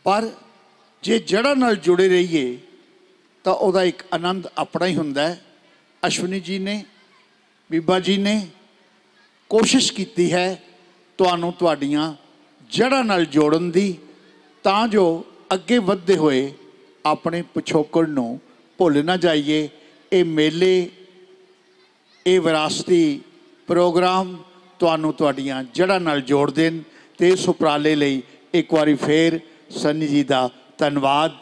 [SPEAKER 3] ਪਰ ਜੇ ਜੜਾਂ ਨਾਲ ਜੁੜੇ ਰਹੀਏ ਤਾਂ ਉਹਦਾ ਇੱਕ ਆਨੰਦ ਆਪਣਾ ਹੀ ਹੁੰਦਾ ਹੈ ਅਸ਼ਵਨੀ ਜੀ ਨੇ ਬੀਬਾ ਜੀ ਨੇ ਕੋਸ਼ਿਸ਼ ਕੀਤੀ ਹੈ ਤੁਹਾਨੂੰ ਤੁਹਾਡੀਆਂ ਜੜਾਂ ਨਾਲ ਜੋੜਨ ਦੀ ਤਾਂ ਜੋ ਅੱਗੇ ਵਧਦੇ ਹੋਏ ਆਪਣੇ ਪਿਛੋਕੜ ਨੂੰ ਭੁੱਲ ਨਾ ਜਾਈਏ ਇਹ ਮੇਲੇ ਇਹ ਵਿਰਾਸਤੀ ਪ੍ਰੋਗਰਾਮ ਤੁਹਾਨੂੰ ਤੁਹਾਡੀਆਂ ਜੜਾਂ ਨਾਲ ਜੋੜ ਦੇਣ ਤੇ ਇਸ ਉਪਰਾਲੇ ਲਈ ਇੱਕ ਵਾਰੀ ਫੇਰ ਸੰਨੀ ਜੀ ਦਾ ਧੰਨਵਾਦ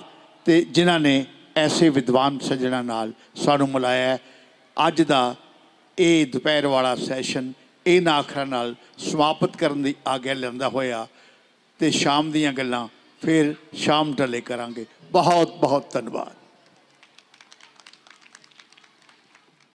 [SPEAKER 3] ਤੇ ਜਿਨ੍ਹਾਂ ਨੇ ਐਸੇ ਵਿਦਵਾਨ ਸੱਜਣਾ ਨਾਲ ਸਾਨੂੰ ਮਿਲਾਇਆ ਅੱਜ ਦਾ ਇਹ ਦੁਪਹਿਰ ਵਾਲਾ ਸੈਸ਼ਨ ਇਹ ਨਾਖਰ ਨਾਲ ਸਮਾਪਤ ਕਰਨ ਦੀ ਆਗਿਆ ਲੈਂਦਾ ਹੋਇਆ ਤੇ ਸ਼ਾਮ ਦੀਆਂ ਗੱਲਾਂ ਫਿਰ ਸ਼ਾਮ ਢਲੇ ਕਰਾਂਗੇ ਬਹੁਤ ਬਹੁਤ ਧੰਨਵਾਦ